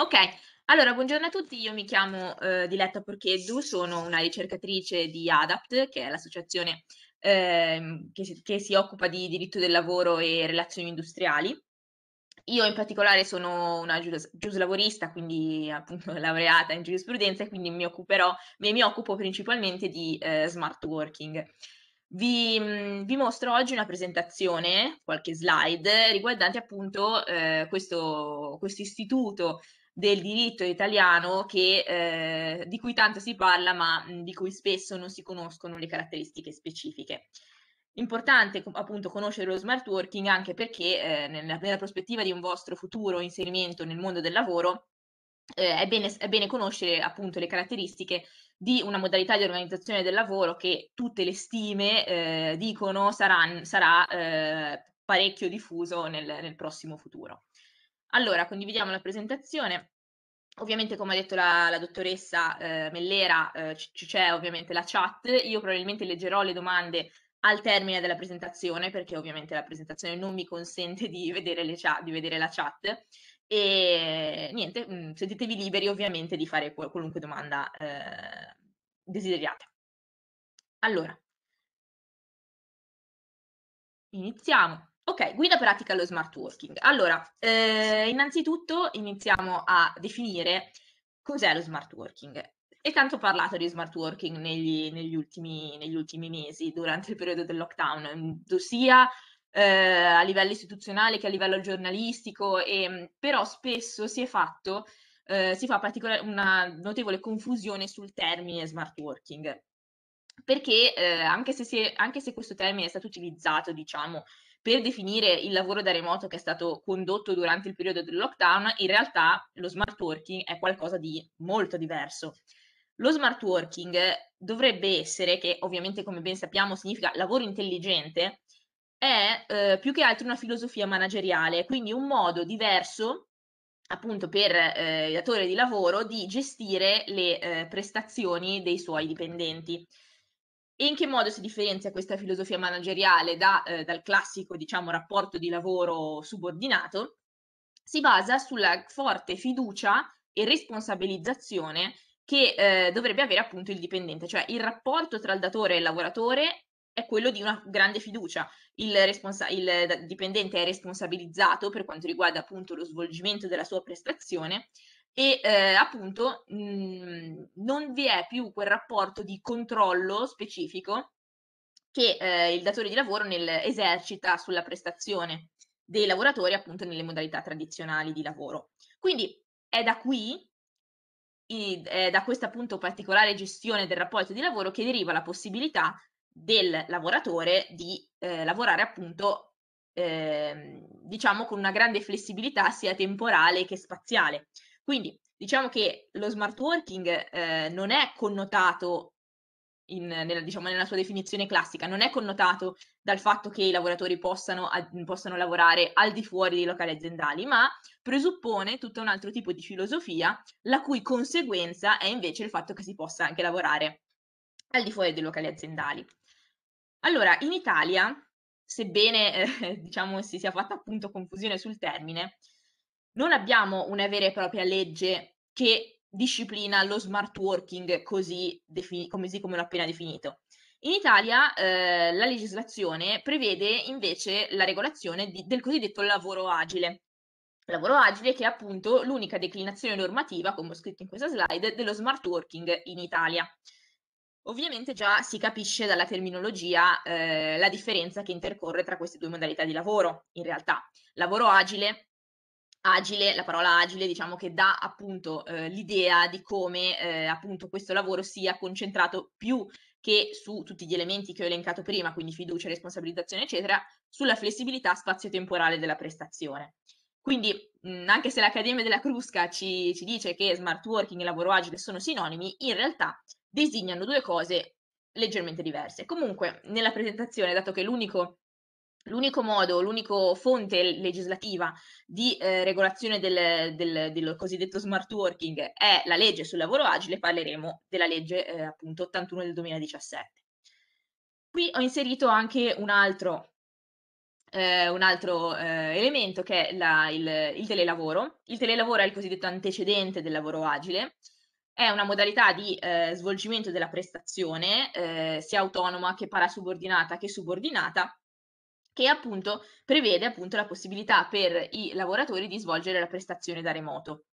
Ok, allora buongiorno a tutti, io mi chiamo eh, Diletta Porcheddu, sono una ricercatrice di ADAPT, che è l'associazione eh, che, si, che, si, occupa di diritto del lavoro e relazioni industriali. Io in particolare sono una gius- giuslavorista, quindi appunto laureata in giurisprudenza e quindi mi, occuperò, mi, mi occupo principalmente di eh, smart working. Vi, mm, vi, mostro oggi una presentazione, qualche slide, riguardante appunto eh, questo, questo istituto del diritto italiano che, eh, di cui tanto si parla ma di cui spesso non si conoscono le caratteristiche specifiche. Importante appunto conoscere lo smart working anche perché eh, nella, nella prospettiva di un vostro futuro inserimento nel mondo del lavoro eh, è, bene, è, bene, conoscere appunto le caratteristiche di una modalità di organizzazione del lavoro che tutte le stime eh, dicono saran, sarà eh, parecchio diffuso nel, nel, prossimo futuro. Allora, condividiamo la presentazione. Ovviamente, come ha detto la, la dottoressa eh, Mellera, eh, c- c'è ovviamente la chat. Io probabilmente leggerò le domande al termine della presentazione, perché ovviamente la presentazione non mi consente di vedere, chat, di vedere la chat. E niente, mh, mm, sentitevi liberi ovviamente di fare qual- qualunque domanda eh, desideriate. Allora, iniziamo. Ok, guida pratica allo smart working. Allora, eh, innanzitutto iniziamo a definire cos'è lo smart working. E tanto ho parlato di smart working negli, negli, ultimi, negli ultimi, mesi, durante il periodo del lockdown, mm, sia eh, a livello istituzionale che a livello giornalistico, e, mm, però spesso si è fatto, eh, si fa una notevole confusione sul termine smart working, perché eh, anche se, è, anche se questo termine è stato utilizzato, diciamo, per definire il lavoro da remoto che è stato condotto durante il periodo del lockdown, in realtà lo smart working è qualcosa di molto diverso. Lo smart working dovrebbe essere, che ovviamente come ben sappiamo significa lavoro intelligente, è eh, più che altro una filosofia manageriale, quindi un modo diverso appunto per eh, il datore di lavoro di gestire le eh, prestazioni dei suoi dipendenti. E in che modo si differenzia questa filosofia manageriale da, eh, dal classico diciamo, rapporto di lavoro subordinato? Si basa sulla forte fiducia e responsabilizzazione che eh, dovrebbe avere appunto il dipendente, cioè il rapporto tra il datore e il lavoratore è quello di una grande fiducia. Il, responsa- il dipendente è responsabilizzato per quanto riguarda appunto lo svolgimento della sua prestazione e eh, appunto mh, mm, non vi è più quel rapporto di controllo specifico che eh, il datore di lavoro nel, esercita sulla prestazione dei lavoratori appunto nelle modalità tradizionali di lavoro. Quindi è da qui, è da questa appunto particolare gestione del rapporto di lavoro che deriva la possibilità del lavoratore di eh, lavorare appunto eh, diciamo con una grande flessibilità sia temporale che spaziale. Quindi diciamo che lo smart working eh, non è connotato in, nella, diciamo, nella, sua definizione classica, non è connotato dal fatto che i lavoratori possano, a, possano, lavorare al di fuori dei locali aziendali, ma presuppone tutto un altro tipo di filosofia, la cui conseguenza è invece il fatto che si possa anche lavorare al di fuori dei locali aziendali. Allora, in Italia, sebbene eh, diciamo, si sia fatta appunto confusione sul termine, non abbiamo una vera e propria legge che disciplina lo smart working così, defini- così come l'ho appena definito. In Italia eh, la legislazione prevede invece la regolazione di, del cosiddetto lavoro agile. Lavoro agile che è appunto l'unica declinazione normativa, come ho scritto in questa slide, dello smart working in Italia. Ovviamente già si capisce dalla terminologia eh, la differenza che intercorre tra queste due modalità di lavoro, in realtà. Lavoro agile agile, la parola agile diciamo che dà appunto eh, l'idea di come eh, appunto questo lavoro sia concentrato più che su tutti gli elementi che ho elencato prima, quindi fiducia, responsabilizzazione, eccetera, sulla flessibilità spazio-temporale della prestazione. Quindi, mh, mm, anche se l'Accademia della Crusca ci, ci dice che smart working e lavoro agile sono sinonimi, in realtà designano due cose leggermente diverse. Comunque, nella presentazione, dato che l'unico L'unico modo, l'unica fonte legislativa di eh, regolazione del, del, del, cosiddetto smart working è la legge sul lavoro agile, parleremo della legge eh, appunto 81 del 2017. Qui ho inserito anche un altro, eh, un altro eh, elemento che è la, il, il telelavoro. Il telelavoro è il cosiddetto antecedente del lavoro agile, è una modalità di eh, svolgimento della prestazione, eh, sia autonoma che parasubordinata che subordinata, che appunto prevede appunto la possibilità per i lavoratori di svolgere la prestazione da remoto.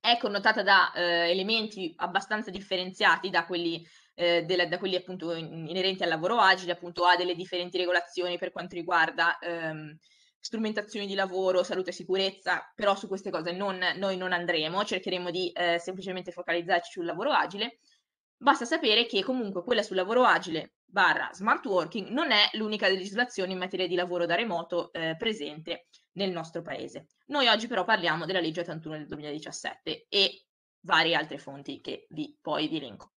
È connotata da eh, elementi abbastanza differenziati da quelli, eh, della, da quelli appunto inerenti al lavoro agile, appunto ha delle differenti regolazioni per quanto riguarda ehm, strumentazioni di lavoro, salute e sicurezza, però su queste cose non, noi non andremo, cercheremo di eh, semplicemente focalizzarci sul lavoro agile. Basta sapere che comunque quella sul lavoro agile barra smart working non è l'unica legislazione in materia di lavoro da remoto eh, presente nel nostro paese. Noi oggi però parliamo della legge 81 del 2017 e varie altre fonti che vi poi vi elenco.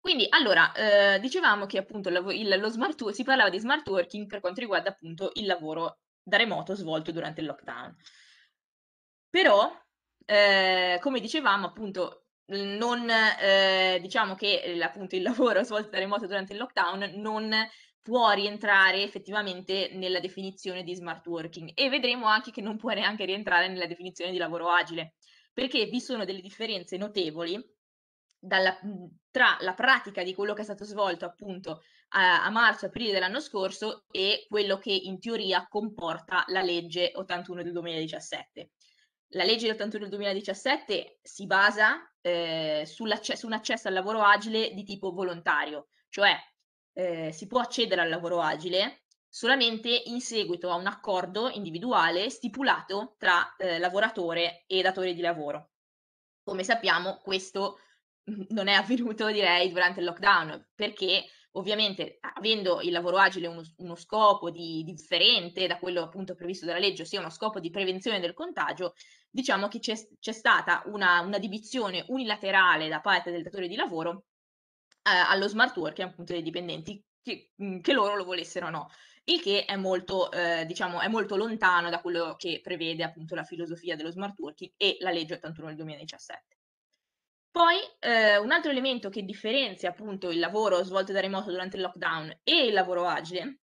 Quindi, allora, eh, dicevamo che appunto il, lo smart, si parlava di smart working per quanto riguarda appunto il lavoro da remoto svolto durante il lockdown. Però, eh, come dicevamo, appunto, non, eh, diciamo che eh, appunto il lavoro svolto da remoto durante il lockdown non può rientrare effettivamente nella definizione di smart working e vedremo anche che non può neanche rientrare nella definizione di lavoro agile, perché vi sono delle differenze notevoli dalla, mhmm, tra la pratica di quello che è stato svolto appunto a, a marzo-aprile dell'anno scorso e quello che in teoria comporta la legge 81 del 2017 la legge 81 del 2017 si basa eh, su un accesso al lavoro agile di tipo volontario, cioè eh, si può accedere al lavoro agile solamente in seguito a un accordo individuale stipulato tra eh, lavoratore e datore di lavoro. Come sappiamo, questo non è avvenuto, direi, durante il lockdown, perché ovviamente avendo il lavoro agile uno, uno scopo di, differente da quello appunto previsto dalla legge, ossia uno scopo di prevenzione del contagio, diciamo che c'è, c'è stata una, una, divizione unilaterale da parte del datore di lavoro eh, allo smart working, appunto dei dipendenti, che, che, loro lo volessero o no, il che è molto, eh, diciamo, è molto lontano da quello che prevede appunto la filosofia dello smart working e la legge 81 del 2017. Poi eh, un altro elemento che differenzia appunto il lavoro svolto da remoto durante il lockdown e il lavoro agile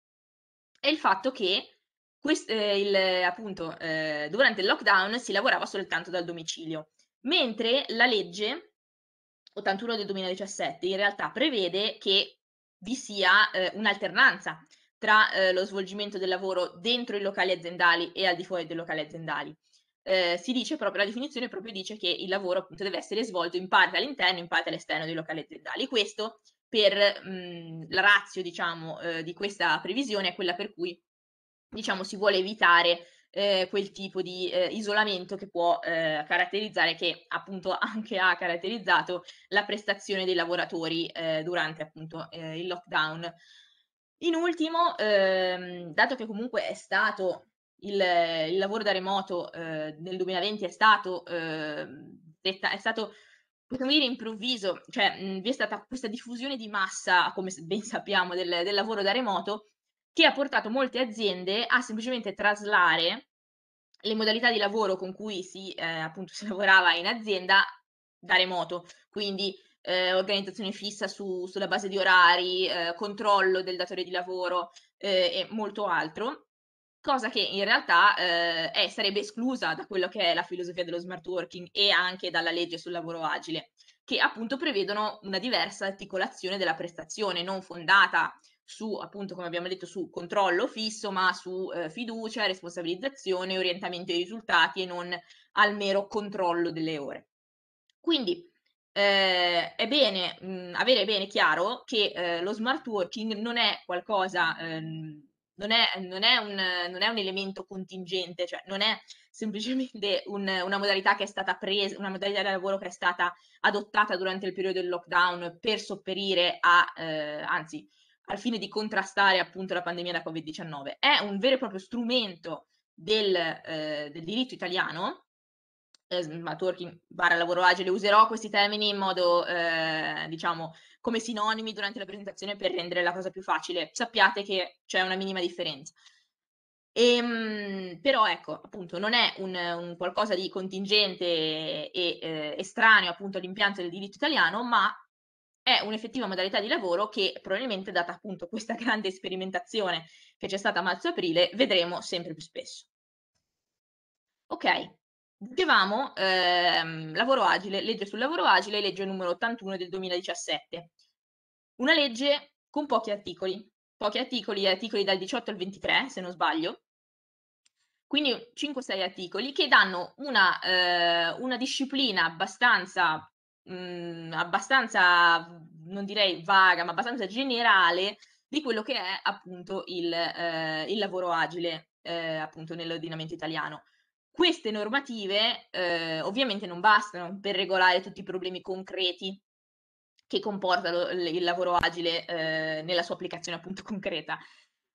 è il fatto che questo, eh, il, appunto, eh, durante il lockdown si lavorava soltanto dal domicilio, mentre la legge 81 del 2017 in realtà prevede che vi sia eh, un'alternanza tra eh, lo svolgimento del lavoro dentro i locali aziendali e al di fuori dei locali aziendali. Eh, si dice proprio, la definizione proprio dice che il lavoro appunto deve essere svolto in parte all'interno, in parte all'esterno dei locali aziendali. Questo per mh, mm, la razio, diciamo, eh, di questa previsione è quella per cui diciamo, si vuole evitare eh, quel tipo di eh, isolamento che può eh, caratterizzare, che appunto anche ha caratterizzato la prestazione dei lavoratori eh, durante appunto eh, il lockdown. In ultimo, ehm, dato che comunque è stato il, il lavoro da remoto eh, nel 2020 è stato, ehm, detta, è stato possiamo dire improvviso, cioè mh, vi è stata questa diffusione di massa, come ben sappiamo, del, del lavoro da remoto, che ha portato molte aziende a semplicemente traslare le modalità di lavoro con cui si, eh, appunto, si lavorava in azienda da remoto, quindi eh, organizzazione fissa su, sulla base di orari, eh, controllo del datore di lavoro eh, e molto altro, cosa che in realtà eh, è, sarebbe esclusa da quello che è la filosofia dello smart working e anche dalla legge sul lavoro agile, che appunto prevedono una diversa articolazione della prestazione non fondata su, appunto, come abbiamo detto, su controllo fisso, ma su eh, fiducia, responsabilizzazione, orientamento ai risultati e non al mero controllo delle ore. Quindi eh, è bene mh, mm, avere bene chiaro che eh, lo smart working non è qualcosa, ehm, non è, non, è un, non, è, un, elemento contingente, cioè non è semplicemente un, una modalità che è stata presa, una modalità di lavoro che è stata adottata durante il periodo del lockdown per sopperire a, eh, anzi, al fine di contrastare appunto la pandemia da Covid-19. È un vero e proprio strumento del, eh, del diritto italiano, eh, ma Torchi barra lavoro agile, userò questi termini in modo, eh, diciamo, come sinonimi durante la presentazione per rendere la cosa più facile. Sappiate che c'è una minima differenza. E, ehm, però ecco, appunto, non è un, un qualcosa di contingente e eh, estraneo appunto all'impianto del diritto italiano, ma è un'effettiva modalità di lavoro che probabilmente, data appunto questa grande sperimentazione che c'è stata a marzo-aprile, vedremo sempre più spesso. Ok, dicevamo ehm, lavoro agile, legge sul lavoro agile, legge numero 81 del 2017. Una legge con pochi articoli, pochi articoli, articoli dal 18 al 23 se non sbaglio, quindi 5-6 articoli che danno una, eh, una disciplina abbastanza mh, abbastanza, non direi vaga, ma abbastanza generale di quello che è appunto il, eh, il lavoro agile eh, appunto nell'ordinamento italiano. Queste normative eh, ovviamente non bastano per regolare tutti i problemi concreti che comporta lo, il lavoro agile eh, nella sua applicazione appunto concreta.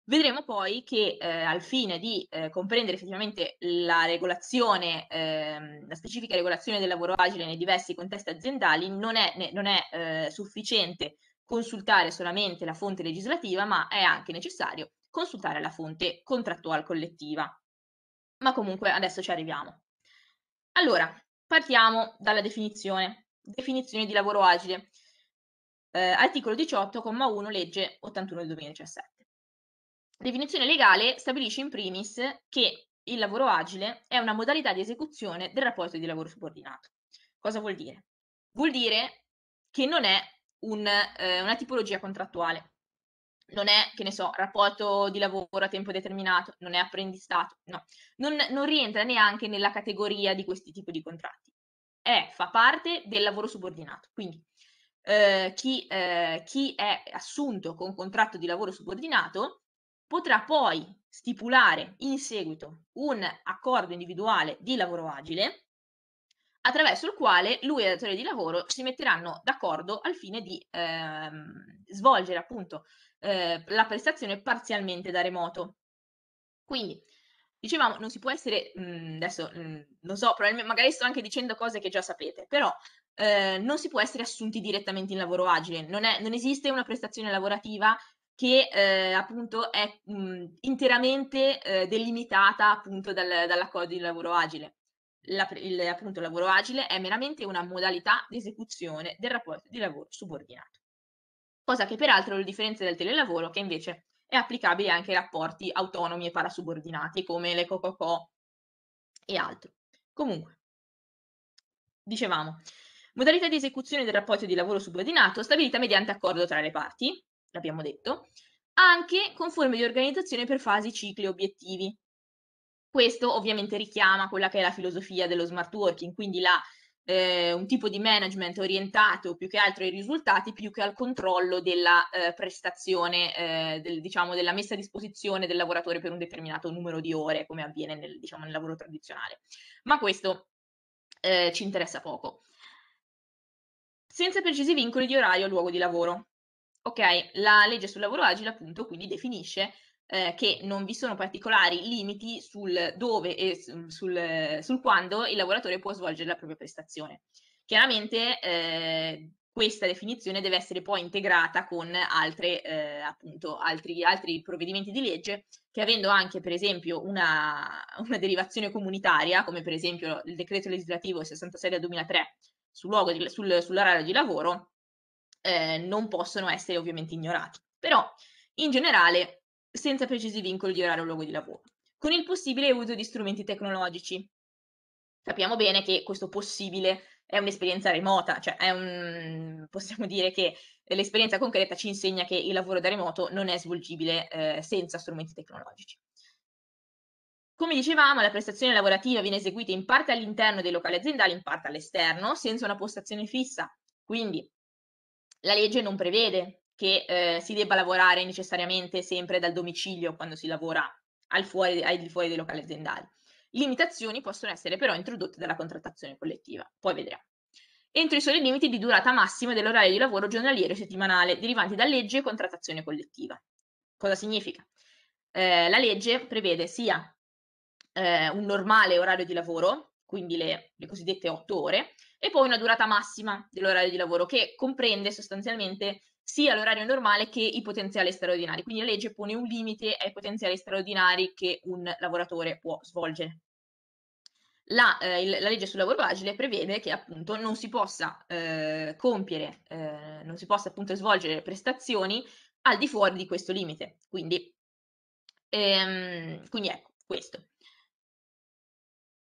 Vedremo poi che eh, al fine di eh, comprendere effettivamente la regolazione, ehm, la specifica regolazione del lavoro agile nei diversi contesti aziendali non è, ne, non è eh, sufficiente consultare solamente la fonte legislativa, ma è anche necessario consultare la fonte contrattuale collettiva. Ma comunque adesso ci arriviamo. Allora, partiamo dalla definizione. Definizione di lavoro agile. Eh, articolo 18, 1, legge 81 del 2017. Definizione legale stabilisce in primis che il lavoro agile è una modalità di esecuzione del rapporto di lavoro subordinato. Cosa vuol dire? Vuol dire che non è un, eh, una tipologia contrattuale, non è, che ne so, rapporto di lavoro a tempo determinato, non è apprendistato, no, non, non rientra neanche nella categoria di questi tipi di contratti. È, fa parte del lavoro subordinato. Quindi eh, chi, eh, chi è assunto con contratto di lavoro subordinato potrà poi stipulare in seguito un accordo individuale di lavoro agile attraverso il quale lui e il datore di lavoro si metteranno d'accordo al fine di ehm, svolgere appunto eh, la prestazione parzialmente da remoto. Quindi, dicevamo, non si può essere, mh, mhmm, adesso mh, mhmm, non so, probabilmente, magari sto anche dicendo cose che già sapete, però eh, non si può essere assunti direttamente in lavoro agile, non, è, non esiste una prestazione lavorativa che eh, appunto è mh, mhmm, interamente eh, delimitata appunto dal, dall'accordo di lavoro agile. La, il, appunto, il lavoro agile è meramente una modalità di esecuzione del rapporto di lavoro subordinato, cosa che peraltro lo differenzia dal telelavoro che invece è applicabile anche ai rapporti autonomi e parasubordinati come le Cococò e altro. Comunque, dicevamo, modalità di esecuzione del rapporto di lavoro subordinato stabilita mediante accordo tra le parti, l'abbiamo detto, anche con forme di organizzazione per fasi, cicli e obiettivi. Questo ovviamente richiama quella che è la filosofia dello smart working, quindi la, eh, un tipo di management orientato più che altro ai risultati, più che al controllo della eh, prestazione, eh, del, diciamo, della messa a disposizione del lavoratore per un determinato numero di ore, come avviene nel, diciamo, nel lavoro tradizionale. Ma questo eh, ci interessa poco. Senza precisi vincoli di orario o luogo di lavoro. Ok, la legge sul lavoro agile appunto quindi definisce eh, che non vi sono particolari limiti sul dove e sul, mm, sul, sul quando il lavoratore può svolgere la propria prestazione. Chiaramente eh, questa definizione deve essere poi integrata con altre, eh, appunto, altri, altri, provvedimenti di legge che avendo anche per esempio una, una, derivazione comunitaria, come per esempio il decreto legislativo 66 del 2003 sul, luogo di, sul, sull'orario di lavoro, eh, non possono essere ovviamente ignorati, però in generale senza precisi vincoli di orario o luogo di lavoro, con il possibile uso di strumenti tecnologici. Capiamo bene che questo possibile è un'esperienza remota, cioè un... possiamo dire che l'esperienza concreta ci insegna che il lavoro da remoto non è svolgibile eh, senza strumenti tecnologici. Come dicevamo, la prestazione lavorativa viene eseguita in parte all'interno dei locali aziendali, in parte all'esterno, senza una postazione fissa. Quindi la legge non prevede che eh, si debba lavorare necessariamente sempre dal domicilio quando si lavora al, fuori, al di fuori dei locali aziendali. Limitazioni possono essere però introdotte dalla contrattazione collettiva, poi vedremo. Entro i soli limiti di durata massima dell'orario di lavoro giornaliero e settimanale derivanti da legge e contrattazione collettiva. Cosa significa? Eh, la legge prevede sia eh, un normale orario di lavoro, quindi le, le cosiddette otto ore, e poi una durata massima dell'orario di lavoro che comprende sostanzialmente sia l'orario normale che i potenziali straordinari. Quindi la legge pone un limite ai potenziali straordinari che un lavoratore può svolgere. La, eh, il, la legge sul lavoro agile prevede che appunto non si possa eh, compiere, eh, non si possa appunto svolgere prestazioni al di fuori di questo limite. Quindi, ehm, quindi ecco questo.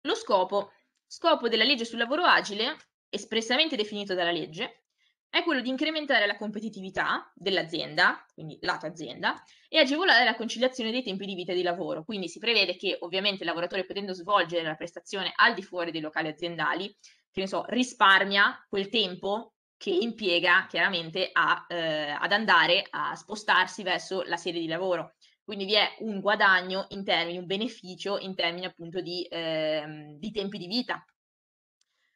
Lo scopo Scopo della legge sul lavoro agile, espressamente definito dalla legge, è quello di incrementare la competitività dell'azienda, quindi lato azienda, e agevolare la conciliazione dei tempi di vita e di lavoro. Quindi si prevede che ovviamente il lavoratore potendo svolgere la prestazione al di fuori dei locali aziendali, che ne so, risparmia quel tempo che impiega chiaramente a, eh, ad andare a spostarsi verso la sede di lavoro. Quindi vi è un guadagno in termini, un beneficio in termini appunto di, ehm, di tempi di vita.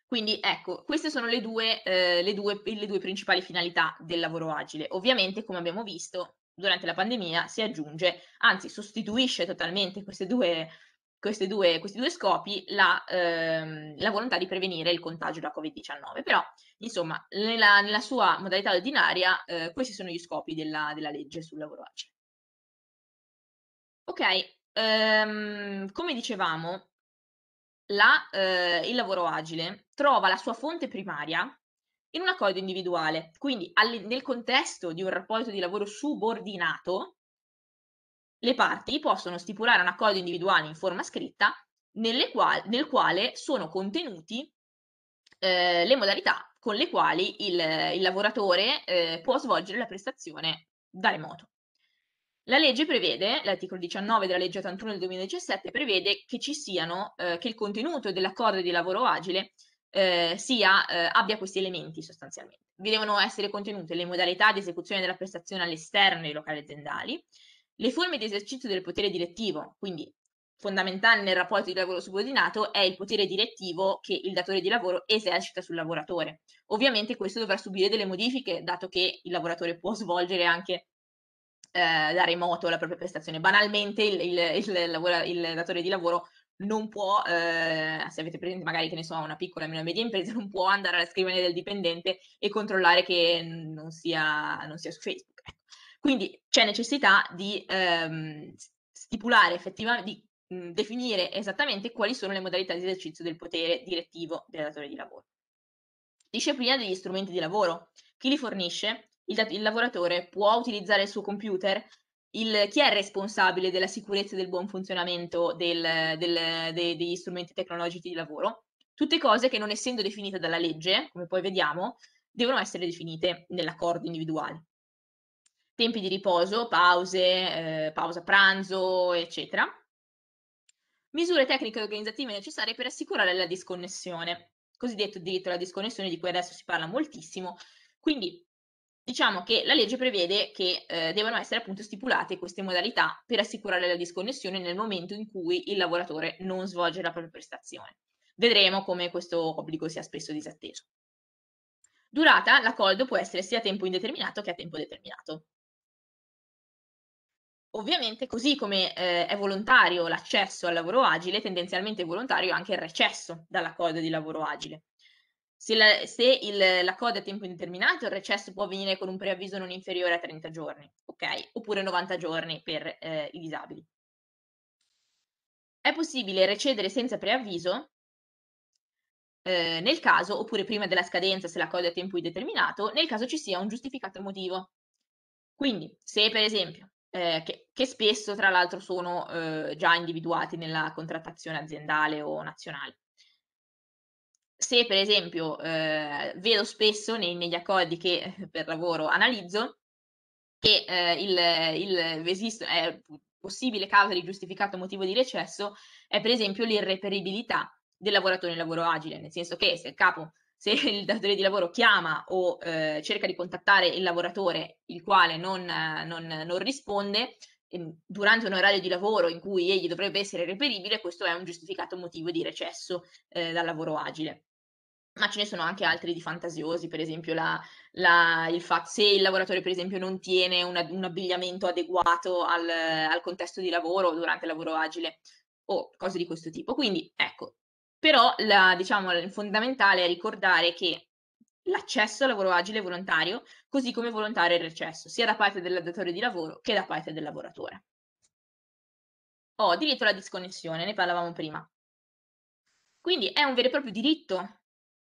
Quindi ecco, queste sono le due, eh, le, due, le due principali finalità del lavoro agile. Ovviamente, come abbiamo visto, durante la pandemia si aggiunge, anzi sostituisce totalmente queste due, queste due, questi due scopi la, ehm, la, volontà di prevenire il contagio da Covid-19. Però, insomma, nella, nella sua modalità ordinaria, eh, questi sono gli scopi della, della legge sul lavoro agile. Ok, ehm, come dicevamo, la ehm, il lavoro agile trova la sua fonte primaria in un accordo individuale, quindi all'in nel contesto di un rapporto di lavoro subordinato le parti possono stipulare un accordo individuale in forma scritta nelle qual nel quale sono contenuti, ehm, le modalità con le quali il il lavoratore, ehm, può svolgere la prestazione da remoto. La legge prevede, l'articolo 19 della legge 81 del 2017 prevede che ci siano, eh, che il contenuto dell'accordo di lavoro agile eh, sia, eh, abbia questi elementi sostanzialmente. Vi devono essere contenute le modalità di esecuzione della prestazione all'esterno dei locali aziendali, le forme di esercizio del potere direttivo, quindi fondamentale nel rapporto di lavoro subordinato è il potere direttivo che il datore di lavoro esercita sul lavoratore. Ovviamente questo dovrà subire delle modifiche, dato che il lavoratore può svolgere anche eh, da remoto la propria prestazione. Banalmente il, il, il, il datore di lavoro non può, eh, se avete presente magari che ne so, una piccola o una media impresa, non può andare alla scrivania del dipendente e controllare che non sia, non sia su Facebook. Ecco. Quindi c'è necessità di ehm, stipulare effettivamente, di mh, definire esattamente quali sono le modalità di esercizio del potere direttivo del datore di lavoro. Disciplina degli strumenti di lavoro. Chi li fornisce? il, dat- il lavoratore può utilizzare il suo computer? Il, chi è responsabile della sicurezza e del buon funzionamento del, del, de, degli strumenti tecnologici di lavoro? Tutte cose che non essendo definite dalla legge, come poi vediamo, devono essere definite nell'accordo individuale. Tempi di riposo, pause, eh, pausa pranzo, eccetera. Misure tecniche e organizzative necessarie per assicurare la disconnessione, cosiddetto diritto alla disconnessione di cui adesso si parla moltissimo. Quindi diciamo che la legge prevede che eh, devono essere appunto stipulate queste modalità per assicurare la disconnessione nel momento in cui il lavoratore non svolge la propria prestazione. Vedremo come questo obbligo sia spesso disatteso. Durata, l'accordo può essere sia a tempo indeterminato che a tempo determinato. Ovviamente, così come eh, è volontario l'accesso al lavoro agile, tendenzialmente è volontario anche il recesso dall'accordo di lavoro agile. Se, la, se il, la coda è a tempo indeterminato, il recesso può avvenire con un preavviso non inferiore a 30 giorni, ok? Oppure 90 giorni per eh, i disabili. È possibile recedere senza preavviso eh, nel caso, oppure prima della scadenza se la coda è a tempo indeterminato, nel caso ci sia un giustificato motivo. Quindi, se per esempio, eh, che, che, spesso tra l'altro sono eh, già individuati nella contrattazione aziendale o nazionale, se per esempio eh, vedo spesso nei, negli accordi che eh, per lavoro analizzo che eh, il, il vesisto, eh, possibile causa di giustificato motivo di recesso è per esempio l'irreperibilità del lavoratore in lavoro agile, nel senso che se il capo, se il datore di lavoro chiama o eh, cerca di contattare il lavoratore il quale non, non, non risponde, ehm, durante un orario di lavoro in cui egli dovrebbe essere reperibile, questo è un giustificato motivo di recesso eh, dal lavoro agile ma ce ne sono anche altri di fantasiosi, per esempio la, la, il fatto se il lavoratore per esempio non tiene una, un abbigliamento adeguato al, al, contesto di lavoro durante il lavoro agile o cose di questo tipo. Quindi ecco, però la, diciamo, il fondamentale è ricordare che l'accesso al lavoro agile è volontario, così come volontario il recesso, sia da parte del datore di lavoro che da parte del lavoratore. Oh, diritto alla disconnessione, ne parlavamo prima. Quindi è un vero e proprio diritto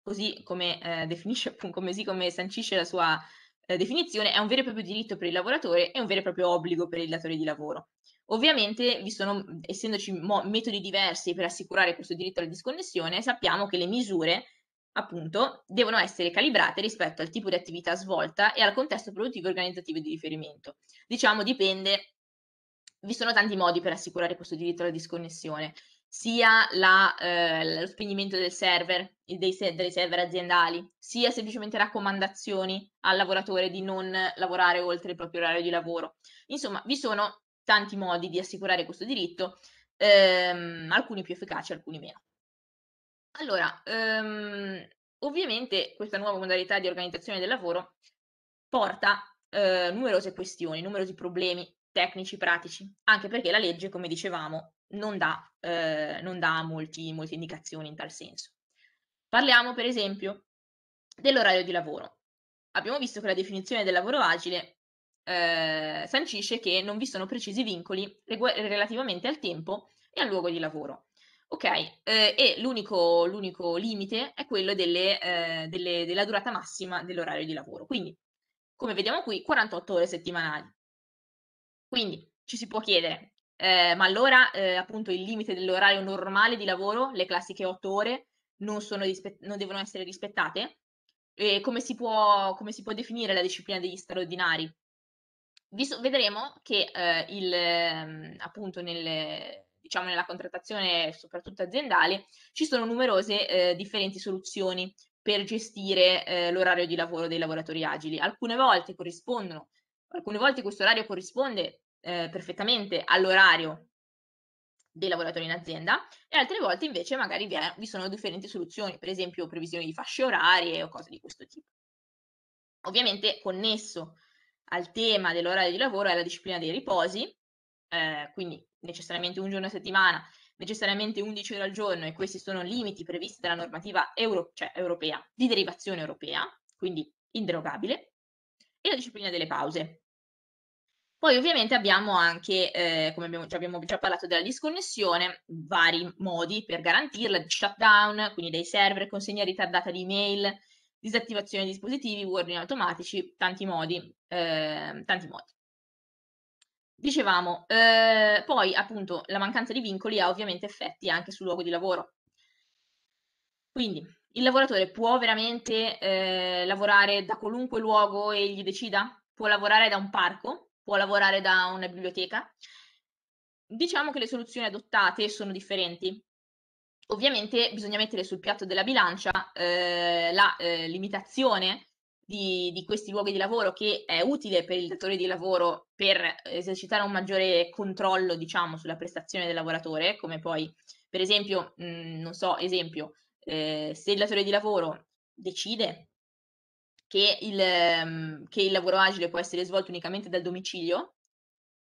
così come eh, definisce appunto, come, sì, come sancisce la sua eh, definizione, è un vero e proprio diritto per il lavoratore e un vero e proprio obbligo per il datore di lavoro. Ovviamente, sono, essendoci mo- metodi diversi per assicurare questo diritto alla disconnessione, sappiamo che le misure appunto, devono essere calibrate rispetto al tipo di attività svolta e al contesto produttivo e organizzativo di riferimento. Diciamo, dipende, vi sono tanti modi per assicurare questo diritto alla disconnessione sia la, eh, lo spegnimento del server, dei, se- dei, server aziendali, sia semplicemente raccomandazioni al lavoratore di non lavorare oltre il proprio orario di lavoro. Insomma, vi sono tanti modi di assicurare questo diritto, ehm, alcuni più efficaci, alcuni meno. Allora, ehm, ovviamente questa nuova modalità di organizzazione del lavoro porta eh, numerose questioni, numerosi problemi tecnici, pratici, anche perché la legge, come dicevamo, non dà, eh, non dà molti, molte indicazioni in tal senso. Parliamo per esempio dell'orario di lavoro. Abbiamo visto che la definizione del lavoro agile eh, sancisce che non vi sono precisi vincoli relativamente al tempo e al luogo di lavoro. Ok, eh, e l'unico, l'unico, limite è quello delle, eh, delle, della durata massima dell'orario di lavoro. Quindi, come vediamo qui, 48 ore settimanali. Quindi ci si può chiedere eh, ma allora eh, appunto il limite dell'orario normale di lavoro, le classiche otto ore, non, rispe- non devono essere rispettate? E come si, può, come si può definire la disciplina degli straordinari? So- vedremo che eh, il, ehm, appunto nel, diciamo nella contrattazione soprattutto aziendale ci sono numerose eh, differenti soluzioni per gestire eh, l'orario di lavoro dei lavoratori agili. Alcune volte corrispondono, alcune volte questo orario corrisponde eh, perfettamente all'orario dei lavoratori in azienda e altre volte invece magari vi, è, vi sono differenti soluzioni, per esempio previsioni di fasce orarie o cose di questo tipo. Ovviamente connesso al tema dell'orario di lavoro è la disciplina dei riposi, eh, quindi necessariamente un giorno a settimana, necessariamente 11 ore al giorno e questi sono limiti previsti dalla normativa euro, cioè europea, di derivazione europea, quindi inderogabile, e la disciplina delle pause, poi ovviamente abbiamo anche, eh, come abbiamo, cioè abbiamo già parlato della disconnessione, vari modi per garantirla, shutdown, quindi dei server, consegna ritardata di email, disattivazione di dispositivi, warning automatici, tanti modi. Eh, tanti modi. Dicevamo, eh, poi appunto la mancanza di vincoli ha ovviamente effetti anche sul luogo di lavoro. Quindi il lavoratore può veramente eh, lavorare da qualunque luogo egli decida? Può lavorare da un parco? può lavorare da una biblioteca. Diciamo che le soluzioni adottate sono differenti. Ovviamente bisogna mettere sul piatto della bilancia eh, la eh, limitazione di, di, questi luoghi di lavoro che è utile per il datore di lavoro per esercitare un maggiore controllo, diciamo, sulla prestazione del lavoratore, come poi, per esempio, mh, mm, non so, esempio, eh, se il datore di lavoro decide che il, ehm, che il lavoro agile può essere svolto unicamente dal domicilio,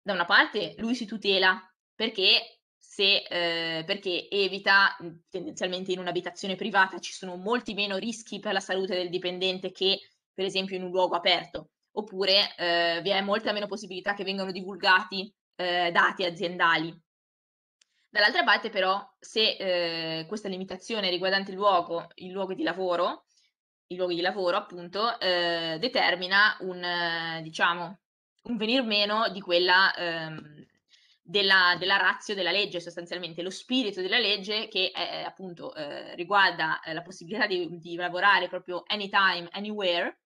da una parte lui si tutela perché se, eh, perché evita mhmm, tendenzialmente in un'abitazione privata ci sono molti meno rischi per la salute del dipendente che per esempio in un luogo aperto, oppure eh, vi è molta meno possibilità che vengano divulgati eh, dati aziendali. Dall'altra parte però se eh, questa limitazione riguardante il luogo, il luogo di lavoro i luoghi di lavoro, appunto, eh, determina un, eh, diciamo, un venir meno di quella ehm, della, della razio della legge, sostanzialmente lo spirito della legge che è, appunto eh, riguarda eh, la possibilità di, di, lavorare proprio anytime, anywhere,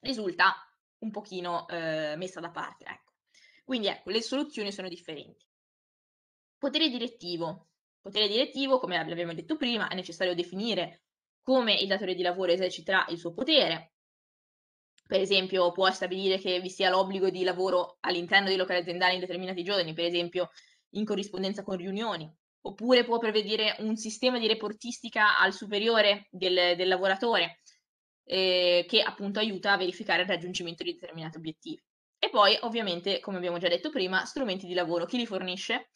risulta un pochino eh, messa da parte. Ecco. Quindi ecco, le soluzioni sono differenti. Potere direttivo. Potere direttivo, come abbiamo detto prima, è necessario definire come il datore di lavoro eserciterà il suo potere. Per esempio, può stabilire che vi sia l'obbligo di lavoro all'interno dei locali aziendali in determinati giorni, per esempio in corrispondenza con riunioni, oppure può prevedere un sistema di reportistica al superiore del, del lavoratore eh, che appunto aiuta a verificare il raggiungimento di determinati obiettivi. E poi ovviamente, come abbiamo già detto prima, strumenti di lavoro. Chi li fornisce?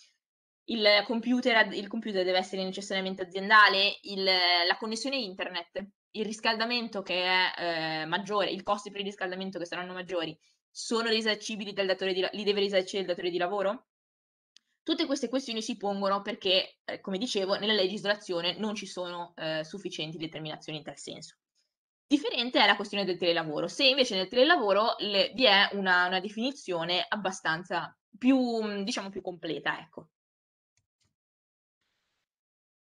il computer, il computer deve essere necessariamente aziendale, il, la connessione internet, il riscaldamento che è eh, maggiore, i costi per il riscaldamento che saranno maggiori, sono risarcibili dal datore di, li deve risarcire il datore di lavoro? Tutte queste questioni si pongono perché, eh, come dicevo, nella legislazione non ci sono eh, sufficienti determinazioni in tal senso. Differente è la questione del telelavoro. Se invece nel telelavoro le, vi è una, una, definizione abbastanza più, diciamo, più completa, ecco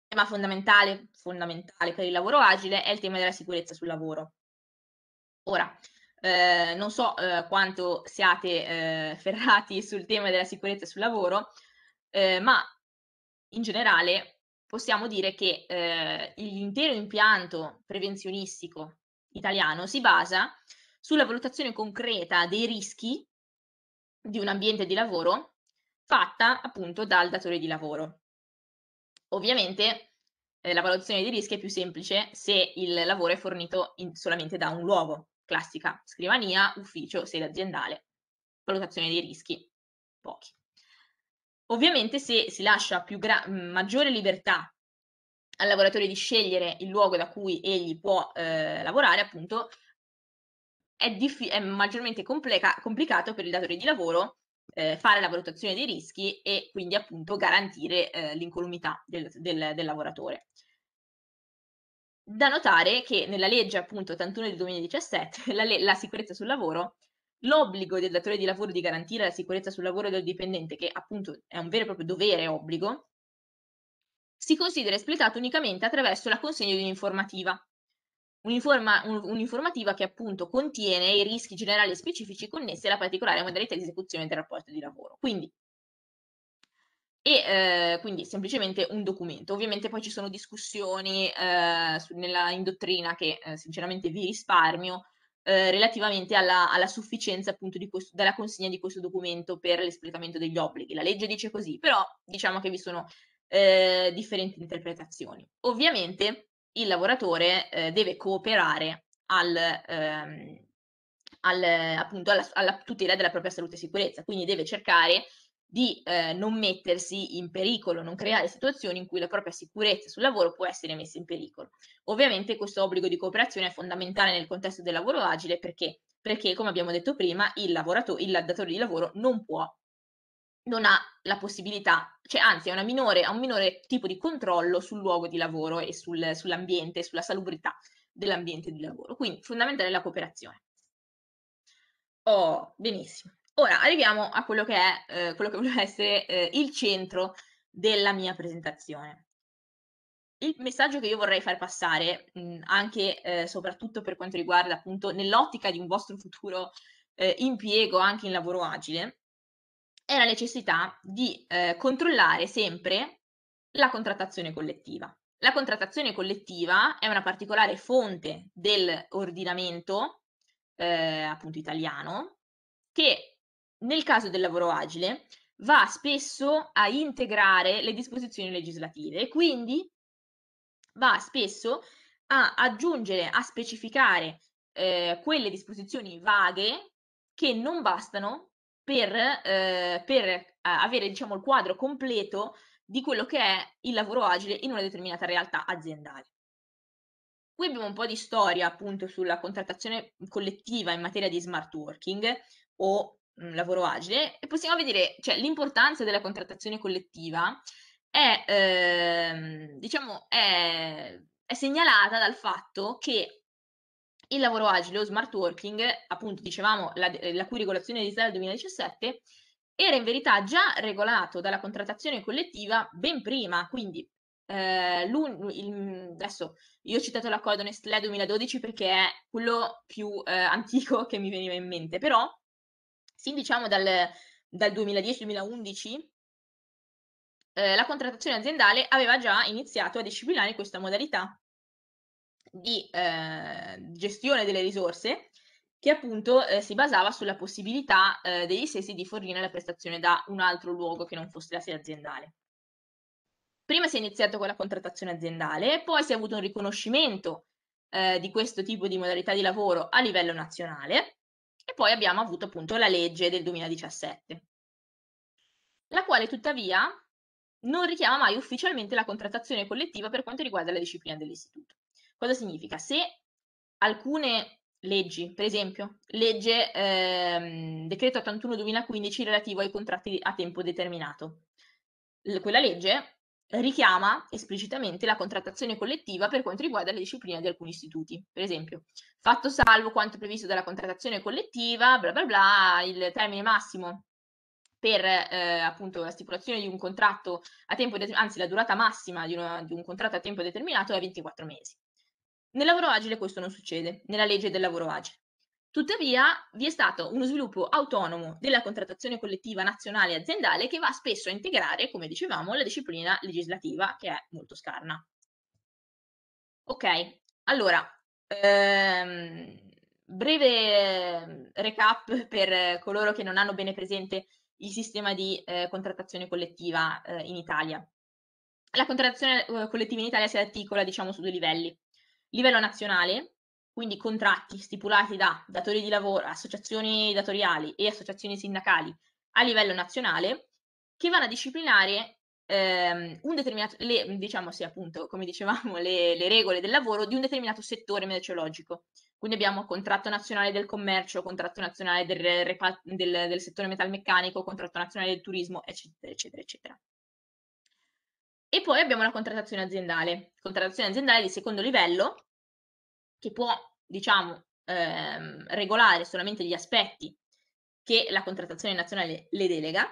tema fondamentale, fondamentale per il lavoro agile è il tema della sicurezza sul lavoro. Ora, eh, non so eh, quanto siate eh, ferrati sul tema della sicurezza sul lavoro, eh, ma in generale possiamo dire che eh, l'intero impianto prevenzionistico italiano si basa sulla valutazione concreta dei rischi di un ambiente di lavoro fatta appunto dal datore di lavoro. Ovviamente eh, la valutazione dei rischi è più semplice se il lavoro è fornito in, solamente da un luogo, classica scrivania, ufficio, sede aziendale, valutazione dei rischi, pochi. Ovviamente se si lascia gra- maggiore libertà al lavoratore di scegliere il luogo da cui egli può eh, lavorare, appunto, è, diff- è maggiormente complica- complicato per il datore di lavoro eh, fare la valutazione dei rischi e quindi appunto garantire eh, l'incolumità del, del, del lavoratore. Da notare che nella legge appunto 81 del 2017, la, la, sicurezza sul lavoro, l'obbligo del datore di lavoro di garantire la sicurezza sul lavoro del dipendente, che appunto è un vero e proprio dovere e obbligo, si considera espletato unicamente attraverso la consegna di un'informativa, Un'informa- un- un'informativa che appunto contiene i rischi generali e specifici connessi alla particolare modalità di esecuzione del rapporto di lavoro. Quindi, e eh, quindi semplicemente un documento. Ovviamente poi ci sono discussioni eh, su- nella, indottrina che eh, sinceramente vi risparmio eh, relativamente alla, alla, sufficienza appunto di questo, della consegna di questo documento per l'espletamento degli obblighi. La legge dice così, però diciamo che vi sono eh, differenti interpretazioni. Ovviamente il lavoratore eh, deve cooperare al, ehm, al, appunto alla, alla, tutela della propria salute e sicurezza, quindi deve cercare di eh, non mettersi in pericolo, non creare situazioni in cui la propria sicurezza sul lavoro può essere messa in pericolo. Ovviamente questo obbligo di cooperazione è fondamentale nel contesto del lavoro agile perché, perché come abbiamo detto prima, il, il datore di lavoro non può non ha la possibilità, cioè anzi ha, minore, ha un minore tipo di controllo sul luogo di lavoro e sul, sull'ambiente, sulla salubrità dell'ambiente di lavoro. Quindi fondamentale la cooperazione. Oh, benissimo. Ora arriviamo a quello che è eh, quello che voleva essere eh, il centro della mia presentazione. Il messaggio che io vorrei far passare, mh, anche e eh, soprattutto per quanto riguarda appunto nell'ottica di un vostro futuro eh, impiego anche in lavoro agile, è la necessità di eh, controllare sempre la contrattazione collettiva. La contrattazione collettiva è una particolare fonte dell'ordinamento, eh, appunto italiano, che nel caso del lavoro agile va spesso a integrare le disposizioni legislative e quindi va spesso a aggiungere, a specificare eh, quelle disposizioni vaghe che non bastano per, eh, per eh, avere diciamo, il quadro completo di quello che è il lavoro agile in una determinata realtà aziendale. Qui abbiamo un po' di storia appunto sulla contrattazione collettiva in materia di smart working o mh, mm, lavoro agile e possiamo vedere cioè, l'importanza della contrattazione collettiva è, ehm, diciamo, è, è segnalata dal fatto che il lavoro agile o smart working, appunto dicevamo la, eh, la cui regolazione è risale al 2017, era in verità già regolato dalla contrattazione collettiva ben prima, quindi eh, il, adesso io ho citato l'accordo Nestlé 2012 perché è quello più eh, antico che mi veniva in mente, però sì diciamo dal, dal 2010-2011 eh, la contrattazione aziendale aveva già iniziato a disciplinare questa modalità di eh, gestione delle risorse che appunto eh, si basava sulla possibilità eh, degli stessi di fornire la prestazione da un altro luogo che non fosse la sede aziendale. Prima si è iniziato con la contrattazione aziendale, poi si è avuto un riconoscimento eh, di questo tipo di modalità di lavoro a livello nazionale e poi abbiamo avuto appunto la legge del 2017, la quale tuttavia non richiama mai ufficialmente la contrattazione collettiva per quanto riguarda la disciplina dell'istituto. Cosa significa? Se alcune leggi, per esempio, legge ehm, decreto 81-2015 relativo ai contratti a tempo determinato, L- quella legge richiama esplicitamente la contrattazione collettiva per quanto riguarda le discipline di alcuni istituti. Per esempio, fatto salvo quanto previsto dalla contrattazione collettiva, bla bla bla, il termine massimo per eh, appunto la stipulazione di un contratto a tempo determinato, anzi la durata massima di, una, di un contratto a tempo determinato è 24 mesi. Nel lavoro agile questo non succede, nella legge del lavoro agile. Tuttavia vi è stato uno sviluppo autonomo della contrattazione collettiva nazionale e aziendale che va spesso a integrare, come dicevamo, la disciplina legislativa che è molto scarna. Ok, allora, ehm, breve recap per coloro che non hanno bene presente il sistema di eh, contrattazione collettiva eh, in Italia. La contrattazione eh, collettiva in Italia si articola, diciamo, su due livelli. Livello nazionale, quindi contratti stipulati da datori di lavoro, associazioni datoriali e associazioni sindacali a livello nazionale, che vanno a disciplinare ehm, un determinato, le, diciamo sì, appunto, come dicevamo, le, le regole del lavoro di un determinato settore meteorologico. Quindi abbiamo contratto nazionale del commercio, contratto nazionale del, del, del settore metalmeccanico, contratto nazionale del turismo, eccetera, eccetera, eccetera. E poi abbiamo la contrattazione aziendale, contrattazione aziendale di secondo livello, che può, diciamo, ehm, regolare solamente gli aspetti che la contrattazione nazionale le delega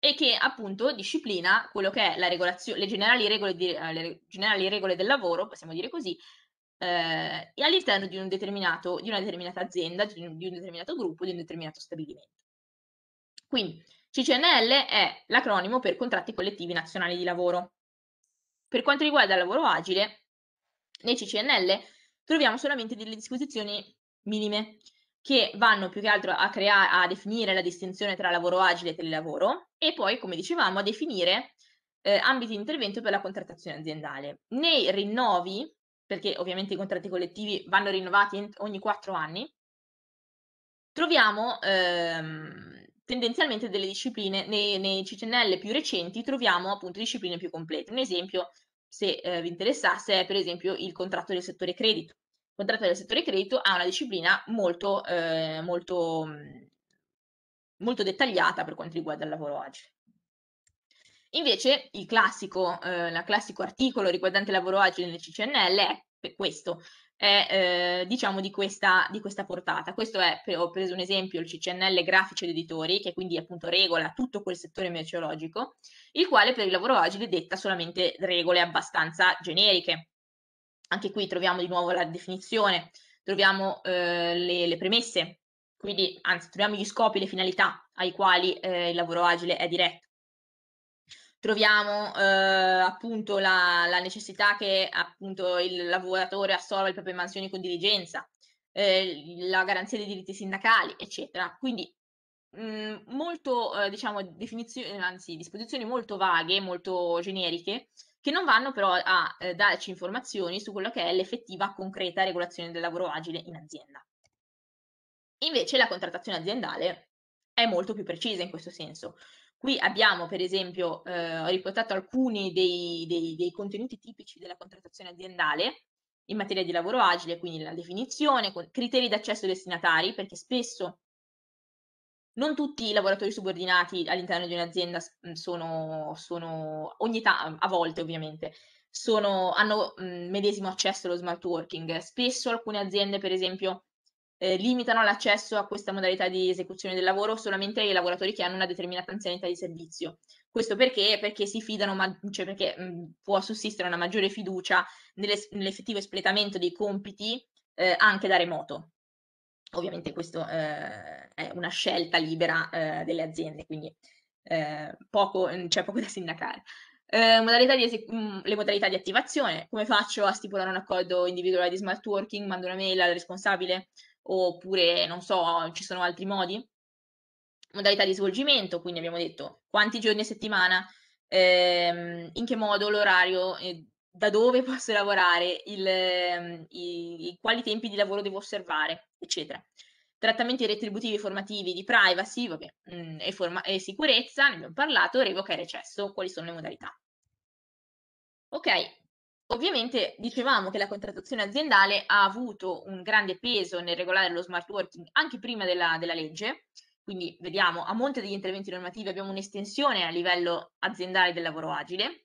e che appunto disciplina quello che è la regolazio- le, generali regole di, eh, le generali regole del lavoro, possiamo dire così, eh, all'interno di, un di, una determinata azienda, di un, di un determinato gruppo, di un determinato stabilimento. Quindi CCNL è l'acronimo per contratti collettivi nazionali di lavoro. Per quanto riguarda il lavoro agile, nei CCNL troviamo solamente delle disposizioni minime che vanno più che altro a, creare, a definire la distinzione tra lavoro agile e telelavoro e poi, come dicevamo, a definire eh, ambiti di intervento per la contrattazione aziendale. Nei rinnovi, perché ovviamente i contratti collettivi vanno rinnovati ogni quattro anni, troviamo ehm, tendenzialmente delle discipline, nei, nei CCNL più recenti troviamo appunto discipline più complete. Un esempio se eh, vi interessasse, è per esempio il contratto del settore credito. Il contratto del settore credito ha una disciplina molto, eh, molto, mhmm, molto dettagliata per quanto riguarda il lavoro agile. Invece il classico, eh, classico articolo riguardante il lavoro agile nel CCNL è questo, è eh, diciamo di questa, di questa, portata. Questo è, ho preso un esempio, il CCNL grafici ed editori, che quindi appunto regola tutto quel settore merceologico, il quale per il lavoro agile detta solamente regole abbastanza generiche. Anche qui troviamo di nuovo la definizione, troviamo eh, le, le, premesse, quindi anzi troviamo gli scopi e le finalità ai quali eh, il lavoro agile è diretto troviamo eh, appunto la, la, necessità che appunto il lavoratore assolva le proprie mansioni con diligenza, eh, la garanzia dei diritti sindacali, eccetera. Quindi mh, mm, molto, eh, diciamo, definizioni, anzi, disposizioni molto vaghe, molto generiche, che non vanno però a eh, darci informazioni su quello che è l'effettiva, concreta regolazione del lavoro agile in azienda. Invece la contrattazione aziendale è molto più precisa in questo senso. Qui abbiamo, per esempio, eh, ho riportato alcuni dei, dei, dei contenuti tipici della contrattazione aziendale, in materia di lavoro agile, quindi la definizione, criteri d'accesso ai destinatari, perché spesso non tutti i lavoratori subordinati all'interno di un'azienda mhmm, sono, sono ogni ta- a volte ovviamente, sono, hanno mh, mhmm, medesimo accesso allo smart working. Spesso alcune aziende, per esempio, eh, limitano l'accesso a questa modalità di esecuzione del lavoro solamente ai lavoratori che hanno una determinata anzianità di servizio. Questo perché? Perché si fidano, ma, cioè perché mh, mm, può sussistere una maggiore fiducia nell'effettivo espletamento dei compiti eh, anche da remoto. Ovviamente questa eh, è una scelta libera eh, delle aziende, quindi eh, poco, mm, c'è poco da sindacare. Eh, modalità esec- mh, mm, le modalità di attivazione, come faccio a stipulare un accordo individuale di smart working? Mando una mail al responsabile? oppure non so, ci sono altri modi? Modalità di svolgimento, quindi abbiamo detto quanti giorni a settimana, ehm, in che modo l'orario, eh, da dove posso lavorare, il, eh, i, quali tempi di lavoro devo osservare, eccetera. Trattamenti retributivi e formativi di privacy vabbè, mh, mhmm, e, forma- e sicurezza, ne abbiamo parlato, revoca e recesso, quali sono le modalità. Ok, Ovviamente dicevamo che la contrattazione aziendale ha avuto un grande peso nel regolare lo smart working anche prima della, della legge, quindi vediamo a monte degli interventi normativi abbiamo un'estensione a livello aziendale del lavoro agile.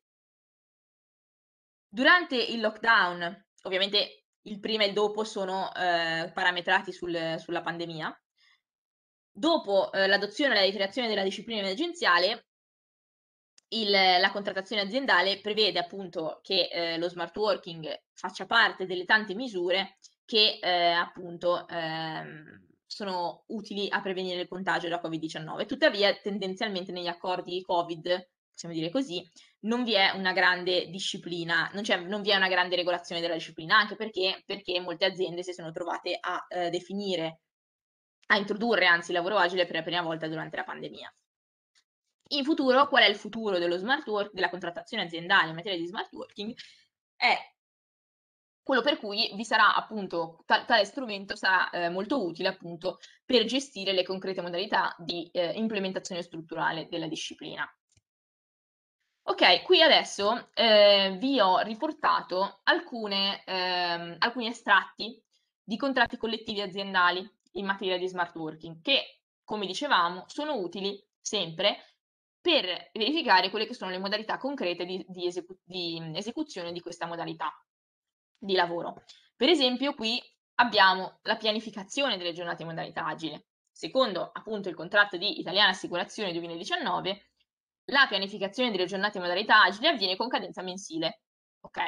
Durante il lockdown, ovviamente il prima e il dopo sono eh, parametrati sul, sulla pandemia, dopo eh, l'adozione e la reiterazione della disciplina emergenziale il, la contrattazione aziendale prevede appunto che eh, lo smart working faccia parte delle tante misure che eh, appunto ehm, sono utili a prevenire il contagio da Covid-19. Tuttavia, tendenzialmente negli accordi Covid, possiamo dire così, non vi è una grande disciplina, non, non vi è una grande regolazione della disciplina, anche perché, perché molte aziende si sono trovate a eh, definire, a introdurre anzi il lavoro agile per la prima volta durante la pandemia. In futuro, qual è il futuro dello smart work, della contrattazione aziendale in materia di smart working? È quello per cui vi sarà appunto ta- tale strumento sarà eh, molto utile appunto per gestire le concrete modalità di eh, implementazione strutturale della disciplina. Ok, qui adesso eh, vi ho riportato alcune, ehm, alcuni estratti di contratti collettivi aziendali in materia di smart working che, come dicevamo, sono utili sempre per verificare quelle che sono le modalità concrete di, di, esecu- di esecuzione di questa modalità di lavoro. Per esempio, qui abbiamo la pianificazione delle giornate in modalità agile. Secondo appunto il contratto di Italiana Assicurazione 2019, la pianificazione delle giornate in modalità agile avviene con cadenza mensile, ok?